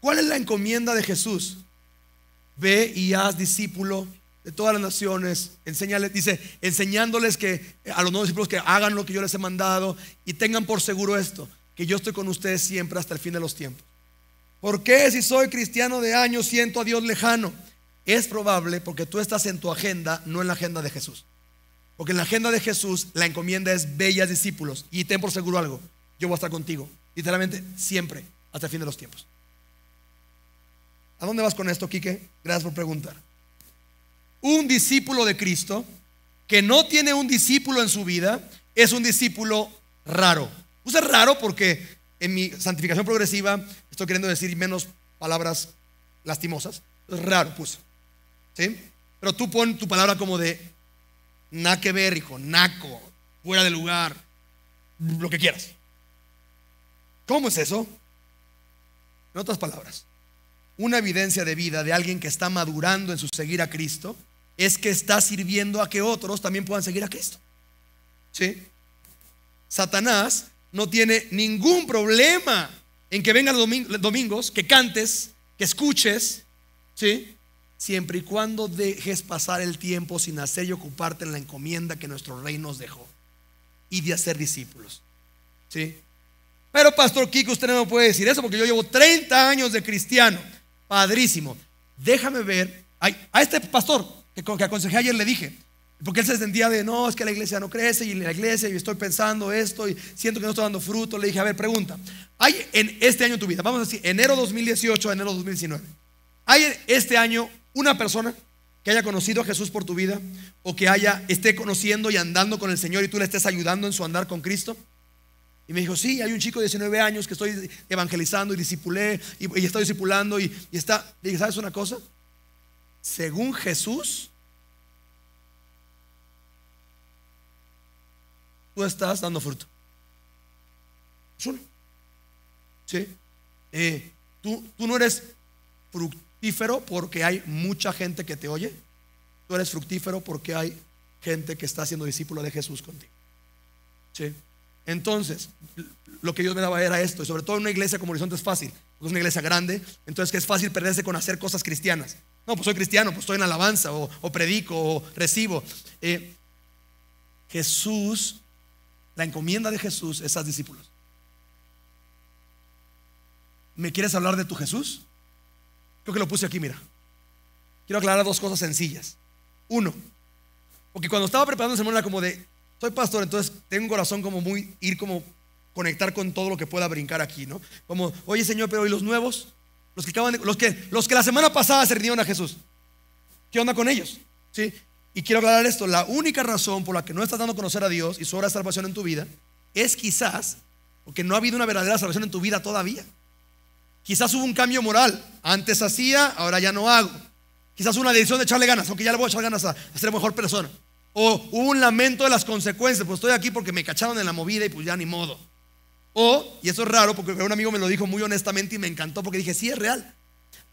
¿Cuál es la encomienda de Jesús? Ve y haz discípulo de todas las naciones, dice, enseñándoles que a los nuevos discípulos que hagan lo que yo les he mandado y tengan por seguro esto, que yo estoy con ustedes siempre hasta el fin de los tiempos. ¿Por qué si soy cristiano de años siento a Dios lejano? Es probable porque tú estás en tu agenda, no en la agenda de Jesús. Porque en la agenda de Jesús la encomienda es bellas discípulos y ten por seguro algo, yo voy a estar contigo, literalmente siempre, hasta el fin de los tiempos. ¿A dónde vas con esto, Quique? Gracias por preguntar un discípulo de Cristo que no tiene un discípulo en su vida es un discípulo raro. Usa raro porque en mi santificación progresiva estoy queriendo decir menos palabras lastimosas. Es raro, puso. ¿Sí? Pero tú pon tu palabra como de Na que ver, hijo, naco, fuera de lugar, lo que quieras. ¿Cómo es eso? En otras palabras, una evidencia de vida de alguien que está madurando en su seguir a Cristo es que está sirviendo a que otros también puedan seguir a Cristo. ¿Sí? Satanás no tiene ningún problema en que venga los domingos, que cantes, que escuches, ¿sí? Siempre y cuando dejes pasar el tiempo sin hacer y ocuparte en la encomienda que nuestro rey nos dejó y de hacer discípulos, ¿sí? Pero Pastor Kiko, usted no puede decir eso porque yo llevo 30 años de cristiano, padrísimo. Déjame ver, a este pastor, que, aconsejé ayer le dije. Porque él se sentía de, no, es que la iglesia no crece y la iglesia y estoy pensando esto y siento que no estoy dando fruto. Le dije, a ver, pregunta, ¿hay en este año en tu vida, vamos a decir, enero 2018 enero 2019, ¿hay este año una persona que haya conocido a Jesús por tu vida o que haya, esté conociendo y andando con el Señor y tú le estés ayudando en su andar con Cristo? Y me dijo, sí, hay un chico de 19 años que estoy evangelizando y discipulé y, está disipulando y, y está, le dije, ¿sabes una cosa? según Jesús, tú estás dando fruto. ¿Sí? Eh, tú, no eres fructífero porque hay mucha gente que te oye. Tú eres fructífero porque hay gente que está siendo discípulo de Jesús contigo. ¿Sí? Entonces, lo que Dios me daba era esto, y sobre todo en una iglesia como Horizonte es fácil es pues, una iglesia grande, entonces que es fácil perderse con hacer cosas cristianas. No, pues soy cristiano, pues estoy en alabanza, o, predico, o recibo. Eh, Jesús, la encomienda de Jesús es a discípulos. ¿Me quieres hablar de tu Jesús? Creo que lo puse aquí, mira. Quiero aclarar dos cosas sencillas. Uno, porque cuando estaba preparando el semana como de, soy pastor, entonces tengo un corazón como muy, ir como conectar con todo lo que pueda brincar aquí, ¿no? Como, oye Señor, pero ¿y los nuevos? Los que acaban los que, los que la semana pasada se rindieron a Jesús. ¿Qué onda con ellos? ¿Sí? Y quiero aclarar esto, la única razón por la que no estás dando a conocer a Dios y su obra de salvación en tu vida es quizás porque no ha habido una verdadera salvación en tu vida todavía. Quizás hubo un cambio moral, antes hacía, ahora ya no hago. Quizás una decisión de echarle ganas, aunque ya le voy a echar ganas a ser mejor persona. O hubo un lamento de las consecuencias, pues estoy aquí porque me cacharon en la movida y pues ya ni modo. O, y eso es raro porque un amigo me lo dijo muy honestamente y me encantó porque dije, sí, es real.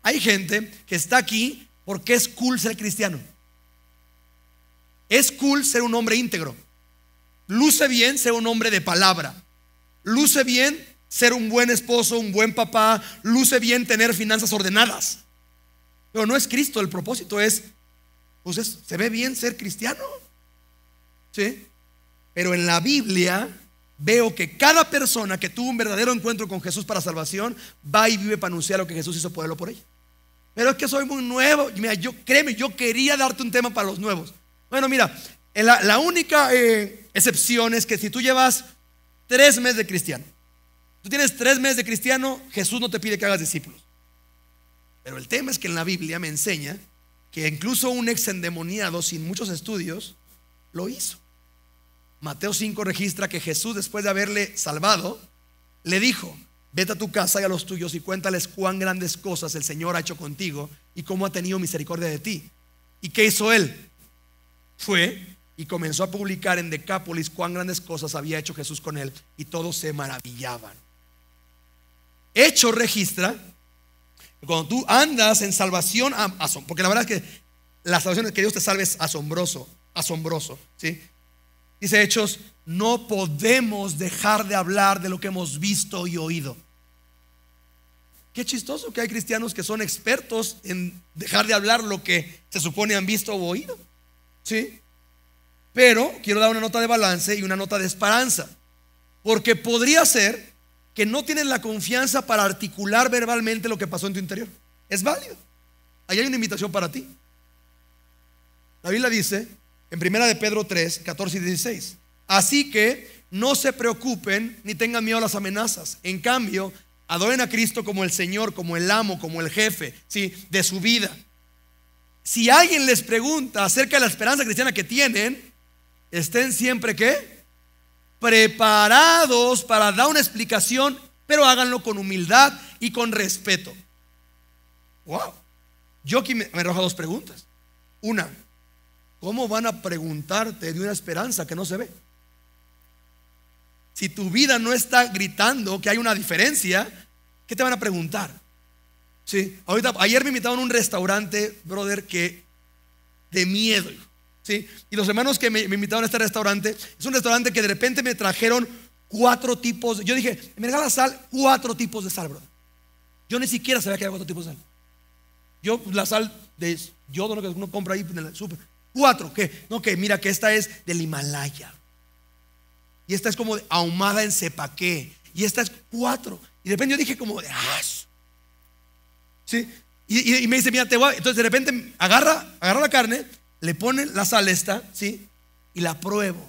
Hay gente que está aquí porque es cool ser cristiano. Es cool ser un hombre íntegro. Luce bien ser un hombre de palabra. Luce bien ser un buen esposo, un buen papá. Luce bien tener finanzas ordenadas. Pero no es Cristo, el propósito es, pues se ve bien ser cristiano. ¿Sí? Pero en la Biblia veo que cada persona que tuvo un verdadero encuentro con Jesús para salvación va y vive para anunciar lo que Jesús hizo por él o por ella. Pero es que soy muy nuevo. Mira, yo, créeme, yo quería darte un tema para los nuevos. Bueno, mira, eh, la, única eh, excepción es que si tú llevas tres meses de cristiano, tú tienes tres meses de cristiano, Jesús no te pide que hagas discípulos. Pero el tema es que en la Biblia me enseña que incluso un ex endemoniado sin muchos estudios lo hizo. Mateo 5 registra que Jesús, después de haberle salvado, le dijo, vete a tu casa y a los tuyos y cuéntales cuán grandes cosas el Señor ha hecho contigo y cómo ha tenido misericordia de ti. ¿Y qué hizo él? Fue y comenzó a publicar en Decápolis cuán grandes cosas había hecho Jesús con él y todos se maravillaban. Hecho registra cuando tú andas en salvación, porque la verdad es que la salvación que Dios te salve es asombroso, asombroso, ¿sí? Dice Hechos, no podemos dejar de hablar de lo que hemos visto y oído. Qué chistoso que hay cristianos que son expertos en dejar de hablar lo que se supone han visto o oído. ¿Sí? Pero quiero dar una nota de balance y una nota de esperanza. Porque podría ser que no tienes la confianza para articular verbalmente lo que pasó en tu interior. Es válido. Ahí hay una invitación para ti. La Biblia dice en primera de Pedro 3, 14 y 16. Así que no se preocupen ni tengan miedo a las amenazas. En cambio, adoren a Cristo como el Señor, como el amo, como el jefe, ¿sí? De su vida. Si alguien les pregunta acerca de la esperanza cristiana que tienen, estén siempre ¿qué? preparados para dar una explicación, pero háganlo con humildad y con respeto. Wow. Yo aquí me, me arrojo dos preguntas. Una, ¿Cómo van a preguntarte de una esperanza que no se ve? Si tu vida no está gritando que hay una diferencia, ¿qué te van a preguntar? Sí, ahorita, ayer me invitaron a un restaurante, brother, que de miedo. ¿sí? Y los hermanos que me, invitaron a este restaurante, es un restaurante que de repente me trajeron cuatro tipos. Yo dije, me la sal, cuatro tipos de sal, brother. Yo ni siquiera sabía que había cuatro tipos de sal. Yo, la sal de yodo, lo que uno compra ahí en el súper. Cuatro, que no, que mira que esta es del Himalaya. Y esta es como ahumada en sepaqué. Y esta es cuatro. Y de repente yo dije como de, ah, ¿Sí? Y, me dice, mira, te voy Entonces de repente agarra, agarra la carne, le pone la sal esta, ¿sí? Y la pruebo.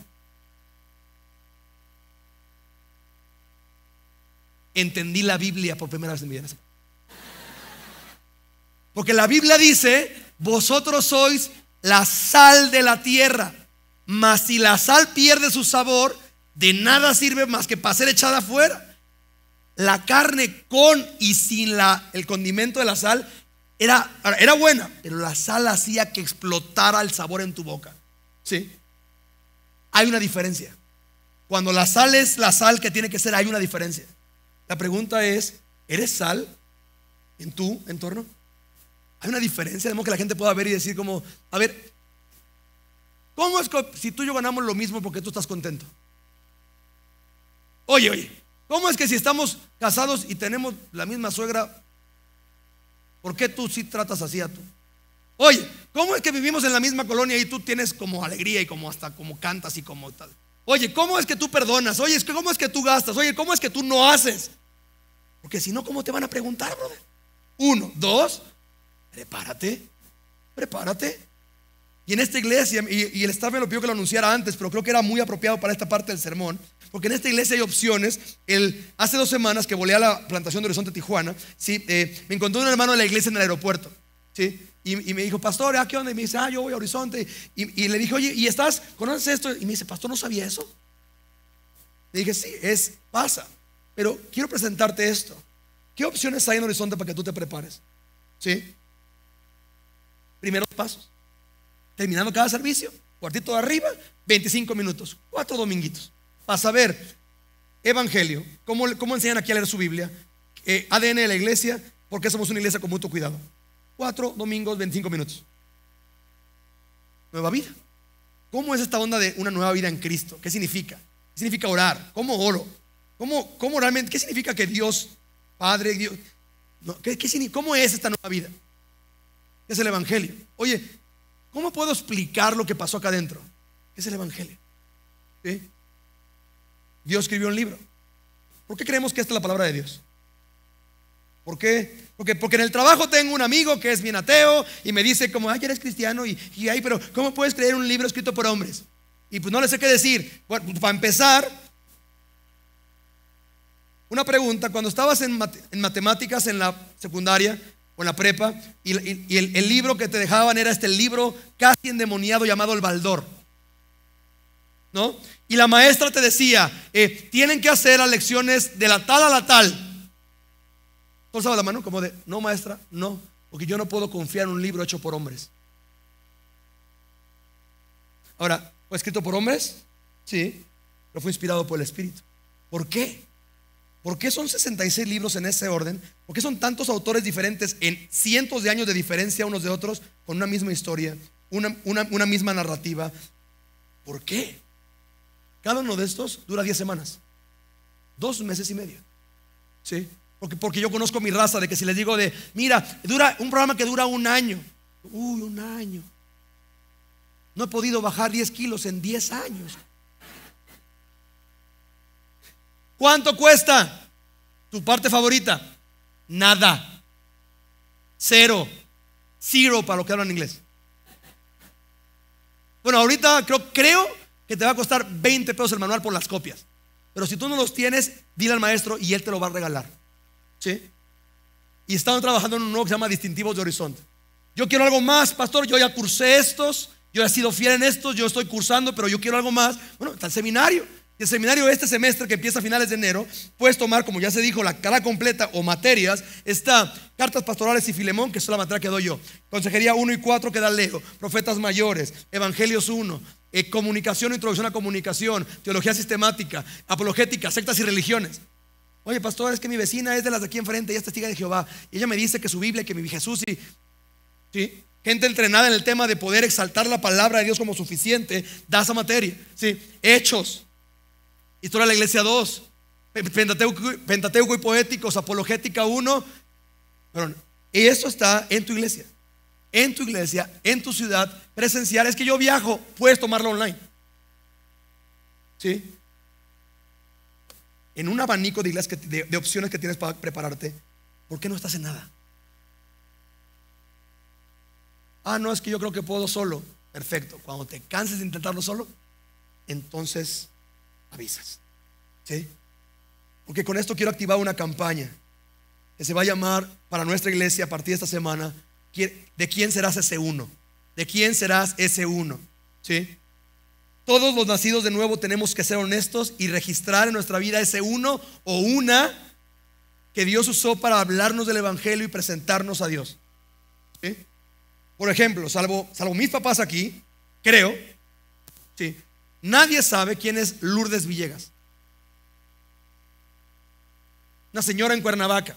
Entendí la Biblia por primera vez en mi vida. Porque la Biblia dice, vosotros sois la sal de la tierra. Mas si la sal pierde su sabor, de nada sirve más que para ser echada afuera. La carne con y sin la, el condimento de la sal era, era buena, pero la sal hacía que explotara el sabor en tu boca. ¿Sí? Hay una diferencia. Cuando la sal es la sal que tiene que ser, hay una diferencia. La pregunta es, ¿eres sal en tu entorno? Hay una diferencia, modo que la gente pueda ver y decir como, a ver, ¿cómo es que si tú y yo ganamos lo mismo porque tú estás contento? Oye, oye, ¿cómo es que si estamos casados y tenemos la misma suegra, ¿por qué tú sí tratas así a tú? Oye, ¿cómo es que vivimos en la misma colonia y tú tienes como alegría y como hasta como cantas y como tal? Oye, ¿cómo es que tú perdonas? Oye, ¿cómo es que tú gastas? Oye, ¿cómo es que tú no haces? Porque si no, ¿cómo te van a preguntar, brother? Uno, dos, prepárate, prepárate. Y en esta iglesia, y, el staff me lo pidió que lo anunciara antes, pero creo que era muy apropiado para esta parte del sermón, porque en esta iglesia hay opciones. hace dos semanas que volé a la plantación de Horizonte Tijuana, ¿sí? Eh, me encontré un hermano de la iglesia en el aeropuerto. ¿sí? Y, me dijo, pastor, ¿a qué onda? Y me dice, ah, yo voy a Horizonte. Y, le dije, oye, ¿y estás? ¿Conoces esto? Y me dice, pastor, ¿no sabía eso? Le dije, sí, es, pasa. Pero quiero presentarte esto. ¿Qué opciones hay en Horizonte para que tú te prepares? ¿Sí? primeros pasos. Terminando cada servicio, cuartito de arriba, 25 minutos, cuatro dominguitos, para saber evangelio, cómo, enseñan aquí a leer su Biblia, eh, ADN de la iglesia, porque somos una iglesia con mucho cuidado. Cuatro domingos, 25 minutos. Nueva vida. ¿Cómo es esta onda de una nueva vida en Cristo? ¿Qué significa? ¿Qué significa orar? ¿Cómo oro? ¿Cómo, cómo realmente? ¿Qué significa que Dios, Padre, Dios... No, cómo es esta nueva vida? es el Evangelio. Oye, ¿cómo puedo explicar lo que pasó acá adentro? Es el Evangelio. ¿Sí? Dios escribió un libro. ¿Por qué creemos que esta es la palabra de Dios? ¿Por qué? Porque, porque en el trabajo tengo un amigo que es bien ateo y me dice como, ay, eres cristiano y, y ay, pero ¿cómo puedes creer un libro escrito por hombres? Y pues no le sé qué decir. Bueno, pues, para empezar, una pregunta, cuando estabas en, en matemáticas en la secundaria, con la prepa, y, el, libro que te dejaban era este libro casi endemoniado llamado El Baldor. ¿No? Y la maestra te decía, eh, tienen que hacer las lecciones de la tal a la tal. usabas la mano como de, no maestra, no, porque yo no puedo confiar en un libro hecho por hombres. Ahora, ¿fue escrito por hombres? Sí, pero fue inspirado por el Espíritu. ¿Por qué? ¿Por qué son 66 libros en ese orden? ¿Por qué son tantos autores diferentes en cientos de años de diferencia unos de otros con una misma historia, una, misma narrativa? ¿Por qué? Cada uno de estos dura 10 semanas, dos meses y medio. ¿Sí? Porque, porque yo conozco mi raza de que si les digo de, mira, dura un programa que dura un año. Uy, un año. No he podido bajar 10 kilos en 10 años. ¿Cuánto cuesta tu parte favorita? Nada. Cero. cero para lo que hablan inglés. Bueno, ahorita creo, creo que te va a costar 20 pesos el manual por las copias. Pero si tú no los tienes, dile al maestro y él te lo va a regalar. ¿Sí? Y estamos trabajando en un nuevo que se llama Distintivos de Horizonte. Yo quiero algo más, pastor. Yo ya cursé estos, yo he sido fiel en estos, yo estoy cursando, pero yo quiero algo más. Bueno, está el seminario el seminario de este semestre que empieza a finales de enero, puedes tomar, como ya se dijo, la cara completa o materias. Está Cartas Pastorales y Filemón, que es la materia que doy yo. Consejería 1 y 4 que da Leo. Profetas Mayores. Evangelios 1. Comunicación eh, comunicación, introducción a comunicación. Teología sistemática. Apologética. Sectas y religiones. Oye, pastor, es que mi vecina es de las de aquí enfrente. Ella es testiga de Jehová. Y ella me dice que su Biblia, que mi Jesús y. ¿Sí? Gente entrenada en el tema de poder exaltar la palabra de Dios como suficiente da esa materia. ¿Sí? Hechos. Historia de la iglesia 2. Pentateuco, y poéticos, apologética 1. Perdón, y eso está en tu iglesia. En tu iglesia, en tu ciudad, presencial. Es que yo viajo, puedes tomarlo online. ¿Sí? En un abanico de, de opciones que tienes para prepararte, ¿por qué no estás en nada? Ah, no, es que yo creo que puedo solo. Perfecto. Cuando te canses de intentarlo solo, entonces avisas. ¿Sí? Porque con esto quiero activar una campaña que se va a llamar para nuestra iglesia a partir de esta semana, ¿de quién serás ese uno? ¿De quién serás ese uno? ¿Sí? Todos los nacidos de nuevo tenemos que ser honestos y registrar en nuestra vida ese uno o una que Dios usó para hablarnos del Evangelio y presentarnos a Dios. Por ejemplo, salvo, salvo mis papás aquí, creo, ¿sí? Nadie sabe quién es Lourdes Villegas. Una señora en Cuernavaca.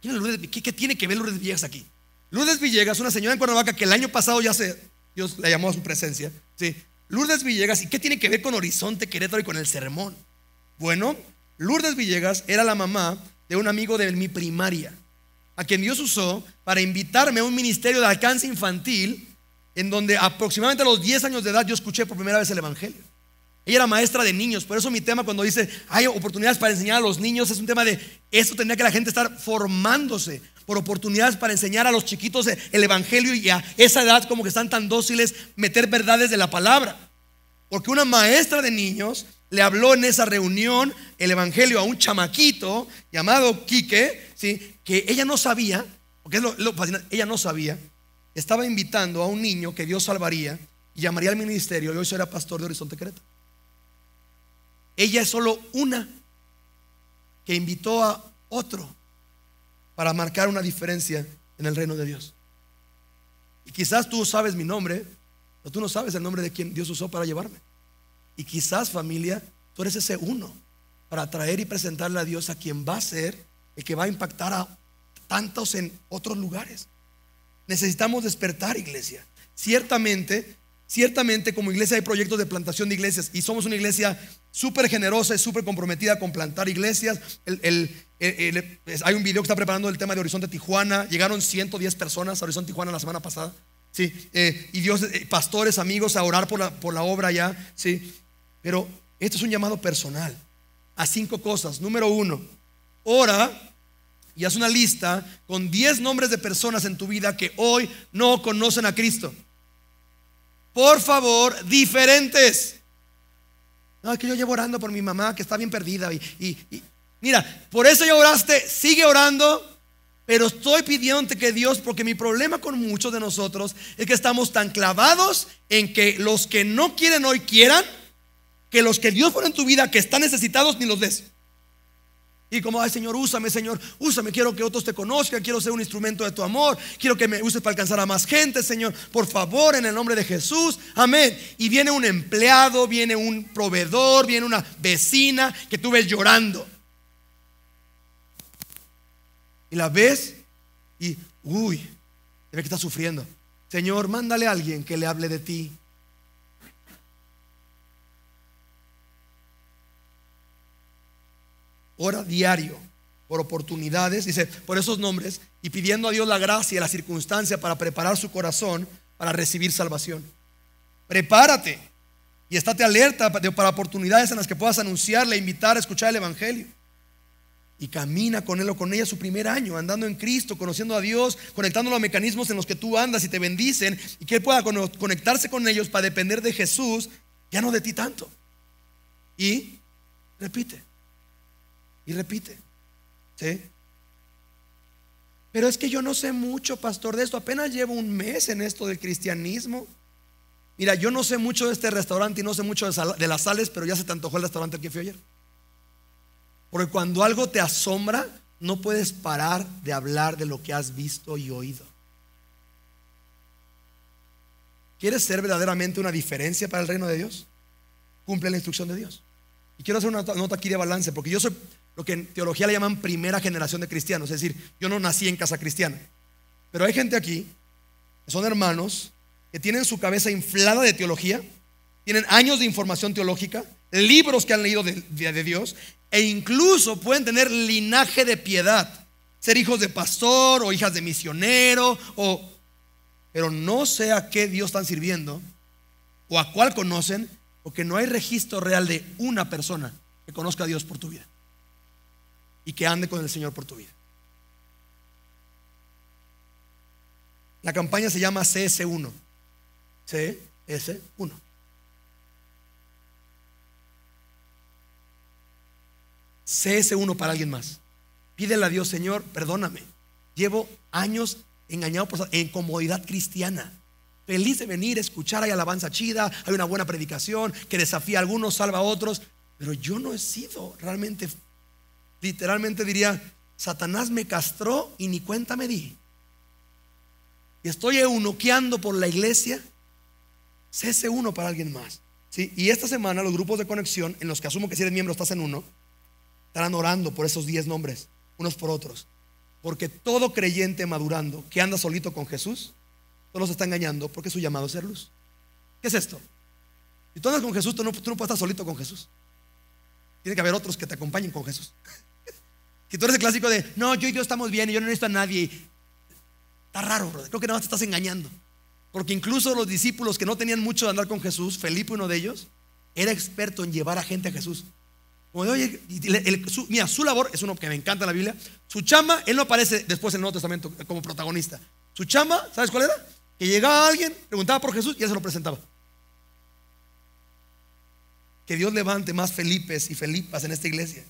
¿Qué, ¿Qué, tiene que ver Lourdes Villegas aquí? Lourdes Villegas, una señora en Cuernavaca que el año pasado ya se, Dios la llamó a su presencia. ¿sí? Lourdes Villegas, ¿y qué tiene que ver con Horizonte Querétaro y con el sermón? Bueno, Lourdes Villegas era la mamá de un amigo de mi primaria, a quien Dios usó para invitarme a un ministerio de alcance infantil, en donde aproximadamente a los 10 años de edad yo escuché por primera vez el Evangelio. Ella era maestra de niños, por eso mi tema cuando dice hay oportunidades para enseñar a los niños es un tema de eso tendría que la gente estar formándose por oportunidades para enseñar a los chiquitos e-, el evangelio y a esa edad como que están tan dóciles meter verdades de la palabra. Porque una maestra de niños le habló en esa reunión el evangelio a un chamaquito llamado Quique, ¿sí? que ella no sabía, porque es lo, fascinante, ella no sabía, estaba invitando a un niño que Dios salvaría y llamaría al ministerio y hoy será pastor de Horizonte Creta. Ella es solo una que invitó a otro para marcar una diferencia en el reino de Dios. Y quizás tú sabes mi nombre, pero tú no sabes el nombre de quien Dios usó para llevarme. Y quizás familia, tú eres ese uno para atraer y presentarle a Dios a quien va a ser el que va a impactar a tantos en otros lugares. Necesitamos despertar, iglesia. Ciertamente, ciertamente como iglesia hay proyectos de plantación de iglesias y somos una iglesia súper generosa y súper comprometida con plantar iglesias. hay un video que está preparando el tema de Horizonte Tijuana. Llegaron 110 personas a Horizonte Tijuana la semana pasada. Sí, eh, y Dios, eh, pastores, amigos, a orar por la, por la obra ya. Sí, pero esto es un llamado personal a cinco cosas. Número uno, ora y haz una lista con 10 nombres de personas en tu vida que hoy no conocen a Cristo. Por favor, diferentes. No, es que yo llevo orando por mi mamá que está bien perdida. Y, mira, por eso ya oraste, sigue orando. Pero estoy pidiéndote que Dios, porque mi problema con muchos de nosotros es que estamos tan clavados en que los que no quieren hoy quieran, que los que Dios pone en tu vida que están necesitados ni los des. Y como, ay Señor, úsame, Señor, úsame, quiero que otros te conozcan, quiero ser un instrumento de tu amor, quiero que me uses para alcanzar a más gente, Señor, por favor, en el nombre de Jesús, amén. Y viene un empleado, viene un proveedor, viene una vecina que tú ves llorando. Y la ves y, uy, se ve que está sufriendo. Señor, mándale a alguien que le hable de ti, ora diario por oportunidades, dice, por esos nombres, y pidiendo a Dios la gracia y la circunstancia para preparar su corazón para recibir salvación. Prepárate y estate alerta para oportunidades en las que puedas anunciarle, invitar a escuchar el Evangelio. Y camina con él o con ella su primer año, andando en Cristo, conociendo a Dios, conectando a mecanismos en los que tú andas y te bendicen, y que él pueda conectarse con ellos para depender de Jesús, ya no de ti tanto. Y repite, y repite. ¿Sí? Pero es que yo no sé mucho, pastor, de esto. Apenas llevo un mes en esto del cristianismo. Mira, yo no sé mucho de este restaurante y no sé mucho de las sales, pero ya se te antojó el restaurante al que fui ayer. Porque cuando algo te asombra, no puedes parar de hablar de lo que has visto y oído. ¿Quieres ser verdaderamente una diferencia para el reino de Dios? Cumple la instrucción de Dios. Y quiero hacer una nota aquí de balance, porque yo soy, lo que en teología le llaman primera generación de cristianos, es decir, yo no nací en casa cristiana. Pero hay gente aquí, que son hermanos, que tienen su cabeza inflada de teología, tienen años de información teológica, libros que han leído de, Dios, e incluso pueden tener linaje de piedad, ser hijos de pastor o hijas de misionero, o, pero no sé a qué Dios están sirviendo o a cuál conocen, porque no hay registro real de una persona que conozca a Dios por tu vida y que ande con el Señor por tu vida. La campaña se llama CS1. CS1. CS1 para alguien más. Pídele a Dios, Señor, perdóname. Llevo años engañado por en comodidad cristiana. Feliz de venir, escuchar, hay alabanza chida, hay una buena predicación que desafía a algunos, salva a otros. Pero yo no he sido realmente literalmente diría, Satanás me castró y ni cuenta me di. Y estoy eunoqueando por la iglesia. Cese uno para alguien más. ¿sí? Y esta semana los grupos de conexión, en los que asumo que si eres miembro estás en uno, estarán orando por esos 10 nombres, unos por otros. Porque todo creyente madurando que anda solito con Jesús, todos se está engañando porque su llamado es ser luz. ¿Qué es esto? Si tú andas con Jesús, tú no puedes estar solito con Jesús. Tiene que haber otros que te acompañen con Jesús. Si tú eres el clásico de, no, yo y Dios estamos bien y yo no necesito a nadie. Está raro, brother. Creo que nada más te estás engañando. Porque incluso los discípulos que no tenían mucho de andar con Jesús, Felipe, uno de ellos, era experto en llevar a gente a Jesús. Como de, oye, mira, su labor es uno que me encanta en la Biblia. Su chama, él no aparece después en el Nuevo Testamento como protagonista. Su chama, ¿sabes cuál era? Que llegaba alguien, preguntaba por Jesús y él se lo presentaba. Que Dios levante más Felipes y Felipas en esta iglesia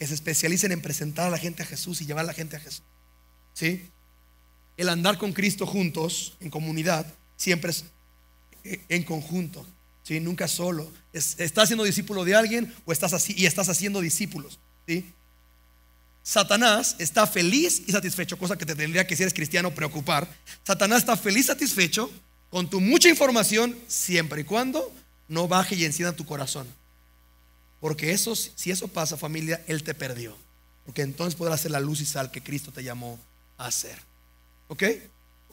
que se especialicen en presentar a la gente a Jesús y llevar a la gente a Jesús. ¿Sí? El andar con Cristo juntos, en comunidad, siempre es eh, en conjunto, ¿sí? Nunca solo. ¿Estás siendo discípulo de alguien o estás así y estás haciendo discípulos? ¿Sí? Satanás está feliz y satisfecho, cosa que te tendría que si eres cristiano preocupar. Satanás está feliz, satisfecho con tu mucha información siempre y cuando no baje y encienda tu corazón. Porque eso, si eso pasa, familia, Él te perdió. Porque entonces podrás ser la luz y sal que Cristo te llamó a ser. ¿Ok?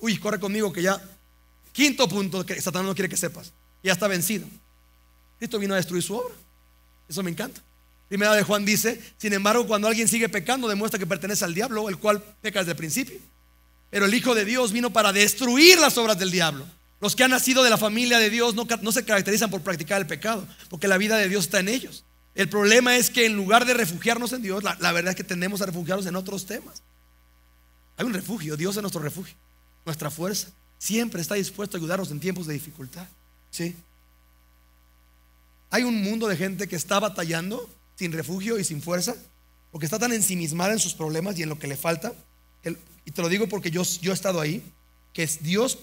Uy, corre conmigo que ya. Quinto punto que Satanás no quiere que sepas. Ya está vencido. Cristo vino a destruir su obra. Eso me encanta. Primera de Juan dice, sin embargo, cuando alguien sigue pecando, demuestra que pertenece al diablo, el cual peca desde el principio. Pero el Hijo de Dios vino para destruir las obras del diablo. Los que han nacido de la familia de Dios no se caracterizan por practicar el pecado, porque la vida de Dios está en ellos. El problema es que en lugar de refugiarnos en Dios, la, verdad es que tendemos a refugiarnos en otros temas. Hay un refugio, Dios es nuestro refugio, nuestra fuerza. Siempre está dispuesto a ayudarnos en tiempos de dificultad. ¿sí? Hay un mundo de gente que está batallando sin refugio y sin fuerza, porque está tan ensimismada en sus problemas y en lo que le falta. y te lo digo porque yo, yo he estado ahí, que es Dios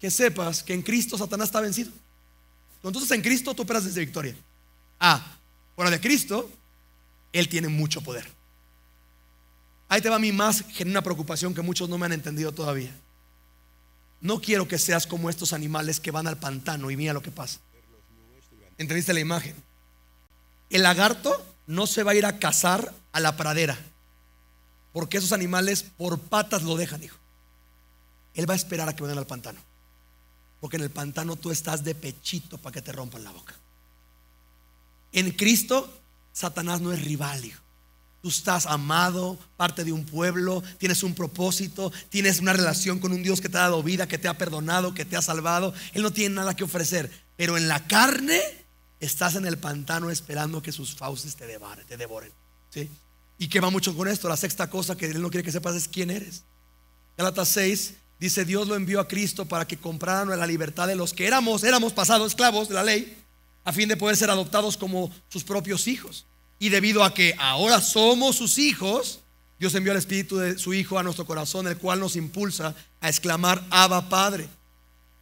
que sepas que en Cristo Satanás está vencido. Entonces en Cristo tú operas desde victoria. Ah, fuera de Cristo, Él tiene mucho poder. Ahí te va mí más Una preocupación que muchos no me han entendido todavía. No quiero que seas como estos animales que van al pantano y mira lo que pasa. ¿Entendiste la imagen? El lagarto no se va a ir a cazar a la pradera, porque esos animales por patas lo dejan, hijo. Él va a esperar a que vayan al pantano. Porque en el pantano tú estás de pechito para que te rompan la boca. En Cristo, Satanás no es rival, hijo. Tú estás amado, parte de un pueblo, tienes un propósito, tienes una relación con un Dios que te ha dado vida, que te ha perdonado, que te ha salvado. Él no tiene nada que ofrecer. Pero en la carne estás en el pantano esperando que sus fauces te devoren. ¿sí? Y que va mucho con esto. La sexta cosa que Él no quiere que sepas es quién eres. Galatas 6, Dice, Dios lo envió a Cristo para que compraran la libertad de los que éramos, éramos pasados esclavos de la ley, a fin de poder ser adoptados como sus propios hijos. Y debido a que ahora somos sus hijos, Dios envió el Espíritu de su Hijo a nuestro corazón, el cual nos impulsa a exclamar, Abba Padre.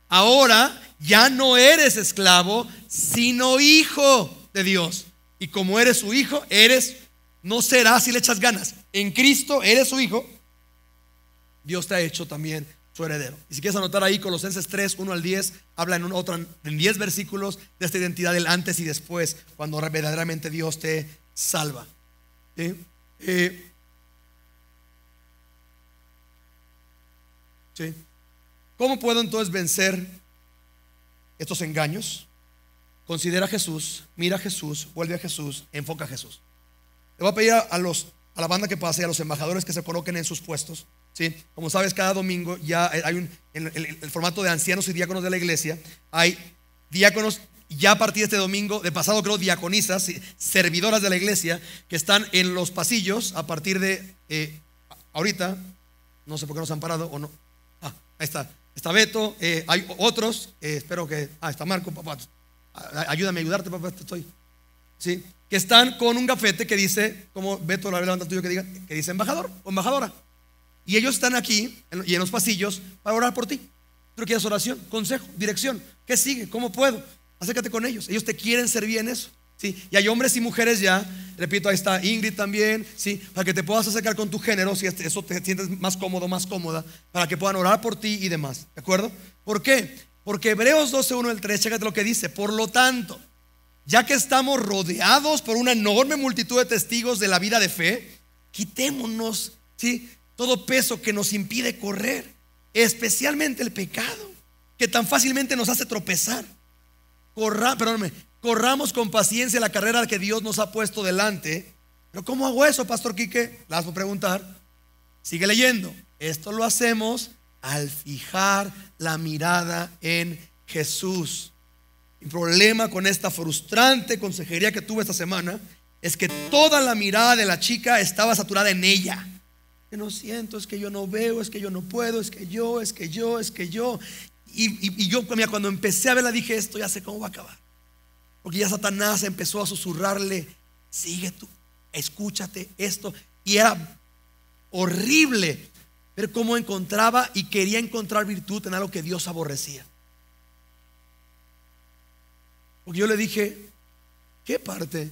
Ahora ya no eres esclavo, sino hijo de Dios. Y como eres su hijo, eres, no serás si le echas ganas. En Cristo eres su hijo. Dios te ha hecho también su heredero. Y si quieres anotar ahí Colosenses 3, 1 al 10, habla en, otro, en 10 versículos de esta identidad del antes y después, cuando verdaderamente Dios te salva. Eh, ¿Cómo puedo entonces vencer estos engaños? Considera a Jesús, mira a Jesús, vuelve a Jesús, enfoca a Jesús. Le voy a pedir a, los, a la banda que pase a los embajadores que se coloquen en sus puestos. ¿sí? Como sabes, cada domingo ya hay un, en el, formato de ancianos y diáconos de la iglesia, hay diáconos ya a partir de este domingo, de pasado creo, diaconisas, servidoras de la iglesia, que están en los pasillos a partir de eh, ahorita, no sé por qué nos han parado o no. Ah, ahí está, está Beto, eh, hay otros, eh, espero que, ah, está Marco, papá, ayúdame a ayudarte, papá, estoy. ¿Sí? Que están con un gafete que dice, como Beto la levanta tuyo que diga, que dice embajador o embajadora. Y ellos están aquí y en los pasillos para orar por ti. Tú quieres oración, consejo, dirección. ¿Qué sigue? ¿Cómo puedo? Acércate con ellos. Ellos te quieren servir en eso. ¿sí? Y hay hombres y mujeres ya. Repito, ahí está Ingrid también. ¿sí? Para que te puedas acercar con tu género, si eso te sientes más cómodo, más cómoda. Para que puedan orar por ti y demás. ¿De acuerdo? ¿Por qué? Porque Hebreos 12, 1 el 3, chécate lo que dice. Por lo tanto, ya que estamos rodeados por una enorme multitud de testigos de la vida de fe, quitémonos, ¿sí? todo peso que nos impide correr, especialmente el pecado, que tan fácilmente nos hace tropezar. corramos con paciencia la carrera que Dios nos ha puesto delante. Pero ¿cómo hago eso, Pastor Quique? Las voy a preguntar. Sigue leyendo. Esto lo hacemos al fijar la mirada en Jesús. El problema con esta frustrante consejería que tuve esta semana es que toda la mirada de la chica estaba saturada en ella no siento, es que yo no veo, es que yo no puedo, es que yo, es que yo, es que yo. Y, yo cuando empecé a verla dije, esto ya sé cómo va a acabar. Porque ya Satanás empezó a susurrarle, sigue tú, escúchate esto. Y era horrible ver cómo encontraba y quería encontrar virtud en algo que Dios aborrecía. Porque yo le dije, ¿qué parte?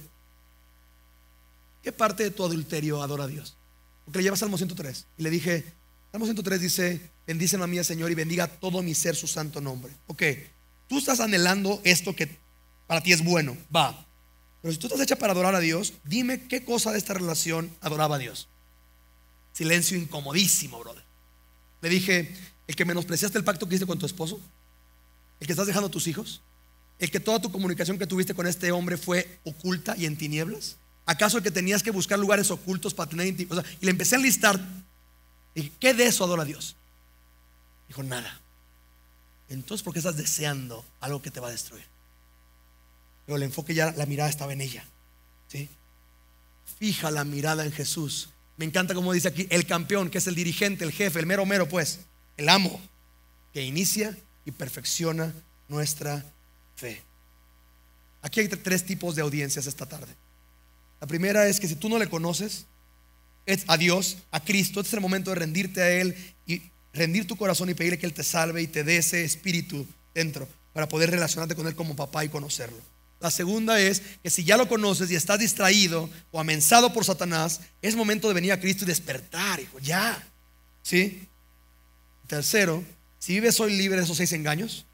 ¿Qué parte de tu adulterio adora a Dios? porque le lleva Salmo 103. Y le dije, Salmo 103 dice, bendice a mí, Señor, y bendiga todo mi ser su santo nombre. Ok, tú estás anhelando esto que para ti es bueno, va. Pero si tú estás hecha para adorar a Dios, dime qué cosa de esta relación adoraba a Dios. Silencio incomodísimo, brother. Le dije, el que menospreciaste el pacto que hiciste con tu esposo, el que estás dejando a tus hijos, el que toda tu comunicación que tuviste con este hombre fue oculta y en tinieblas, ¿Acaso que tenías que buscar lugares ocultos para tener intimidad? y le empecé a enlistar. Dije, ¿qué de eso adora Dios? Dijo, nada. Entonces, ¿por qué estás deseando algo que te va a destruir? Pero el enfoque ya, la mirada estaba en ella. ¿sí? Fija la mirada en Jesús. Me encanta como dice aquí, el campeón, que es el dirigente, el jefe, el mero mero, pues, el amo, que inicia y perfecciona nuestra fe. Aquí hay tres tipos de audiencias esta tarde. La primera es que si tú no le conoces es a Dios, a Cristo, este es el momento de rendirte a Él y rendir tu corazón y pedirle que Él te salve y te dé ese espíritu dentro para poder relacionarte con Él como papá y conocerlo. La segunda es que si ya lo conoces y estás distraído o amenazado por Satanás, es momento de venir a Cristo y despertar, hijo, ya. ¿Sí? Tercero, si vives hoy libre de esos seis engaños,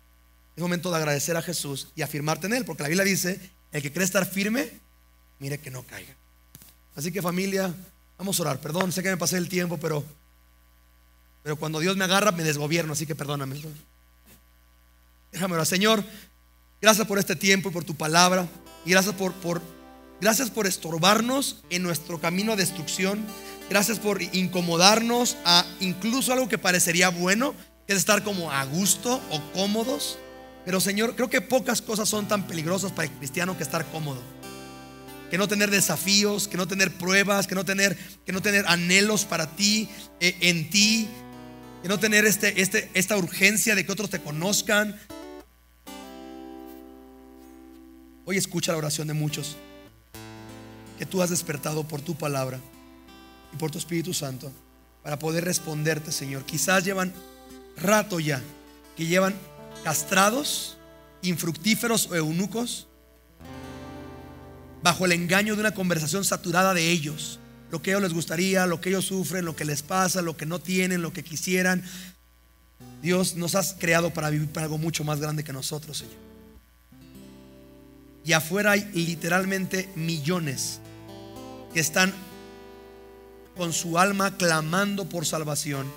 es momento de agradecer a Jesús y afirmarte en Él, porque la Biblia dice, el que cree estar firme, mire que no caiga. Así que familia, vamos a orar. Perdón, sé que me pasé el tiempo, pero, pero cuando Dios me agarra me desgobierno, así que perdóname. Déjame orar. Señor, gracias por este tiempo y por tu palabra. Y gracias por, por, gracias por estorbarnos en nuestro camino a destrucción. Gracias por incomodarnos a incluso algo que parecería bueno, que es estar como a gusto o cómodos. Pero Señor, creo que pocas cosas son tan peligrosas para el cristiano que estar cómodo que no tener desafíos, que no tener pruebas, que no tener, que no tener anhelos para ti, eh, en ti, que no tener este, este, esta urgencia de que otros te conozcan. Hoy escucha la oración de muchos que tú has despertado por tu palabra y por tu Espíritu Santo para poder responderte, Señor. Quizás llevan rato ya que llevan castrados, infructíferos o eunucos bajo el engaño de una conversación saturada de ellos, lo que a ellos les gustaría, lo que ellos sufren, lo que les pasa, lo que no tienen, lo que quisieran. Dios nos has creado para vivir para algo mucho más grande que nosotros, Señor. Y afuera hay literalmente millones que están con su alma clamando por salvación,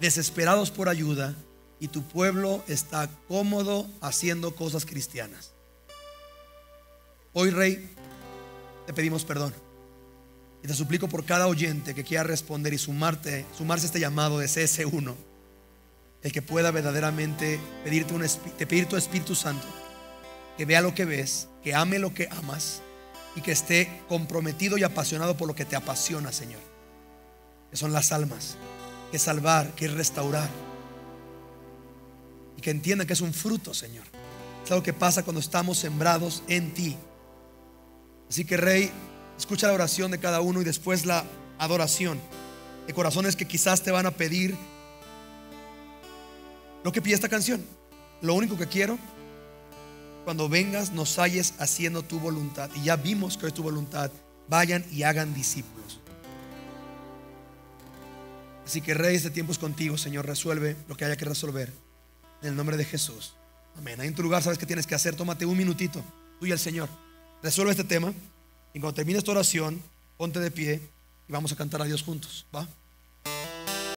desesperados por ayuda, y tu pueblo está cómodo haciendo cosas cristianas. Hoy, Rey, te pedimos perdón. Y te suplico por cada oyente que quiera responder y sumarte, sumarse a este llamado de CS1, el que pueda verdaderamente pedirte un, te pedir tu Espíritu Santo, que vea lo que ves, que ame lo que amas y que esté comprometido y apasionado por lo que te apasiona, Señor, que son las almas, que salvar, que restaurar y que entienda que es un fruto, Señor. Es algo que pasa cuando estamos sembrados en ti. Así que, Rey, escucha la oración de cada uno y después la adoración de corazones que quizás te van a pedir lo que pide esta canción. Lo único que quiero, cuando vengas, nos halles haciendo tu voluntad. Y ya vimos que es tu voluntad. Vayan y hagan discípulos. Así que, Rey, este tiempo es contigo, Señor. Resuelve lo que haya que resolver. En el nombre de Jesús. Amén. Ahí en tu lugar sabes que tienes que hacer. Tómate un minutito. Tú y el Señor. Resuelve este tema y cuando termine esta oración, ponte de pie y vamos a cantar a Dios juntos. ¿Va?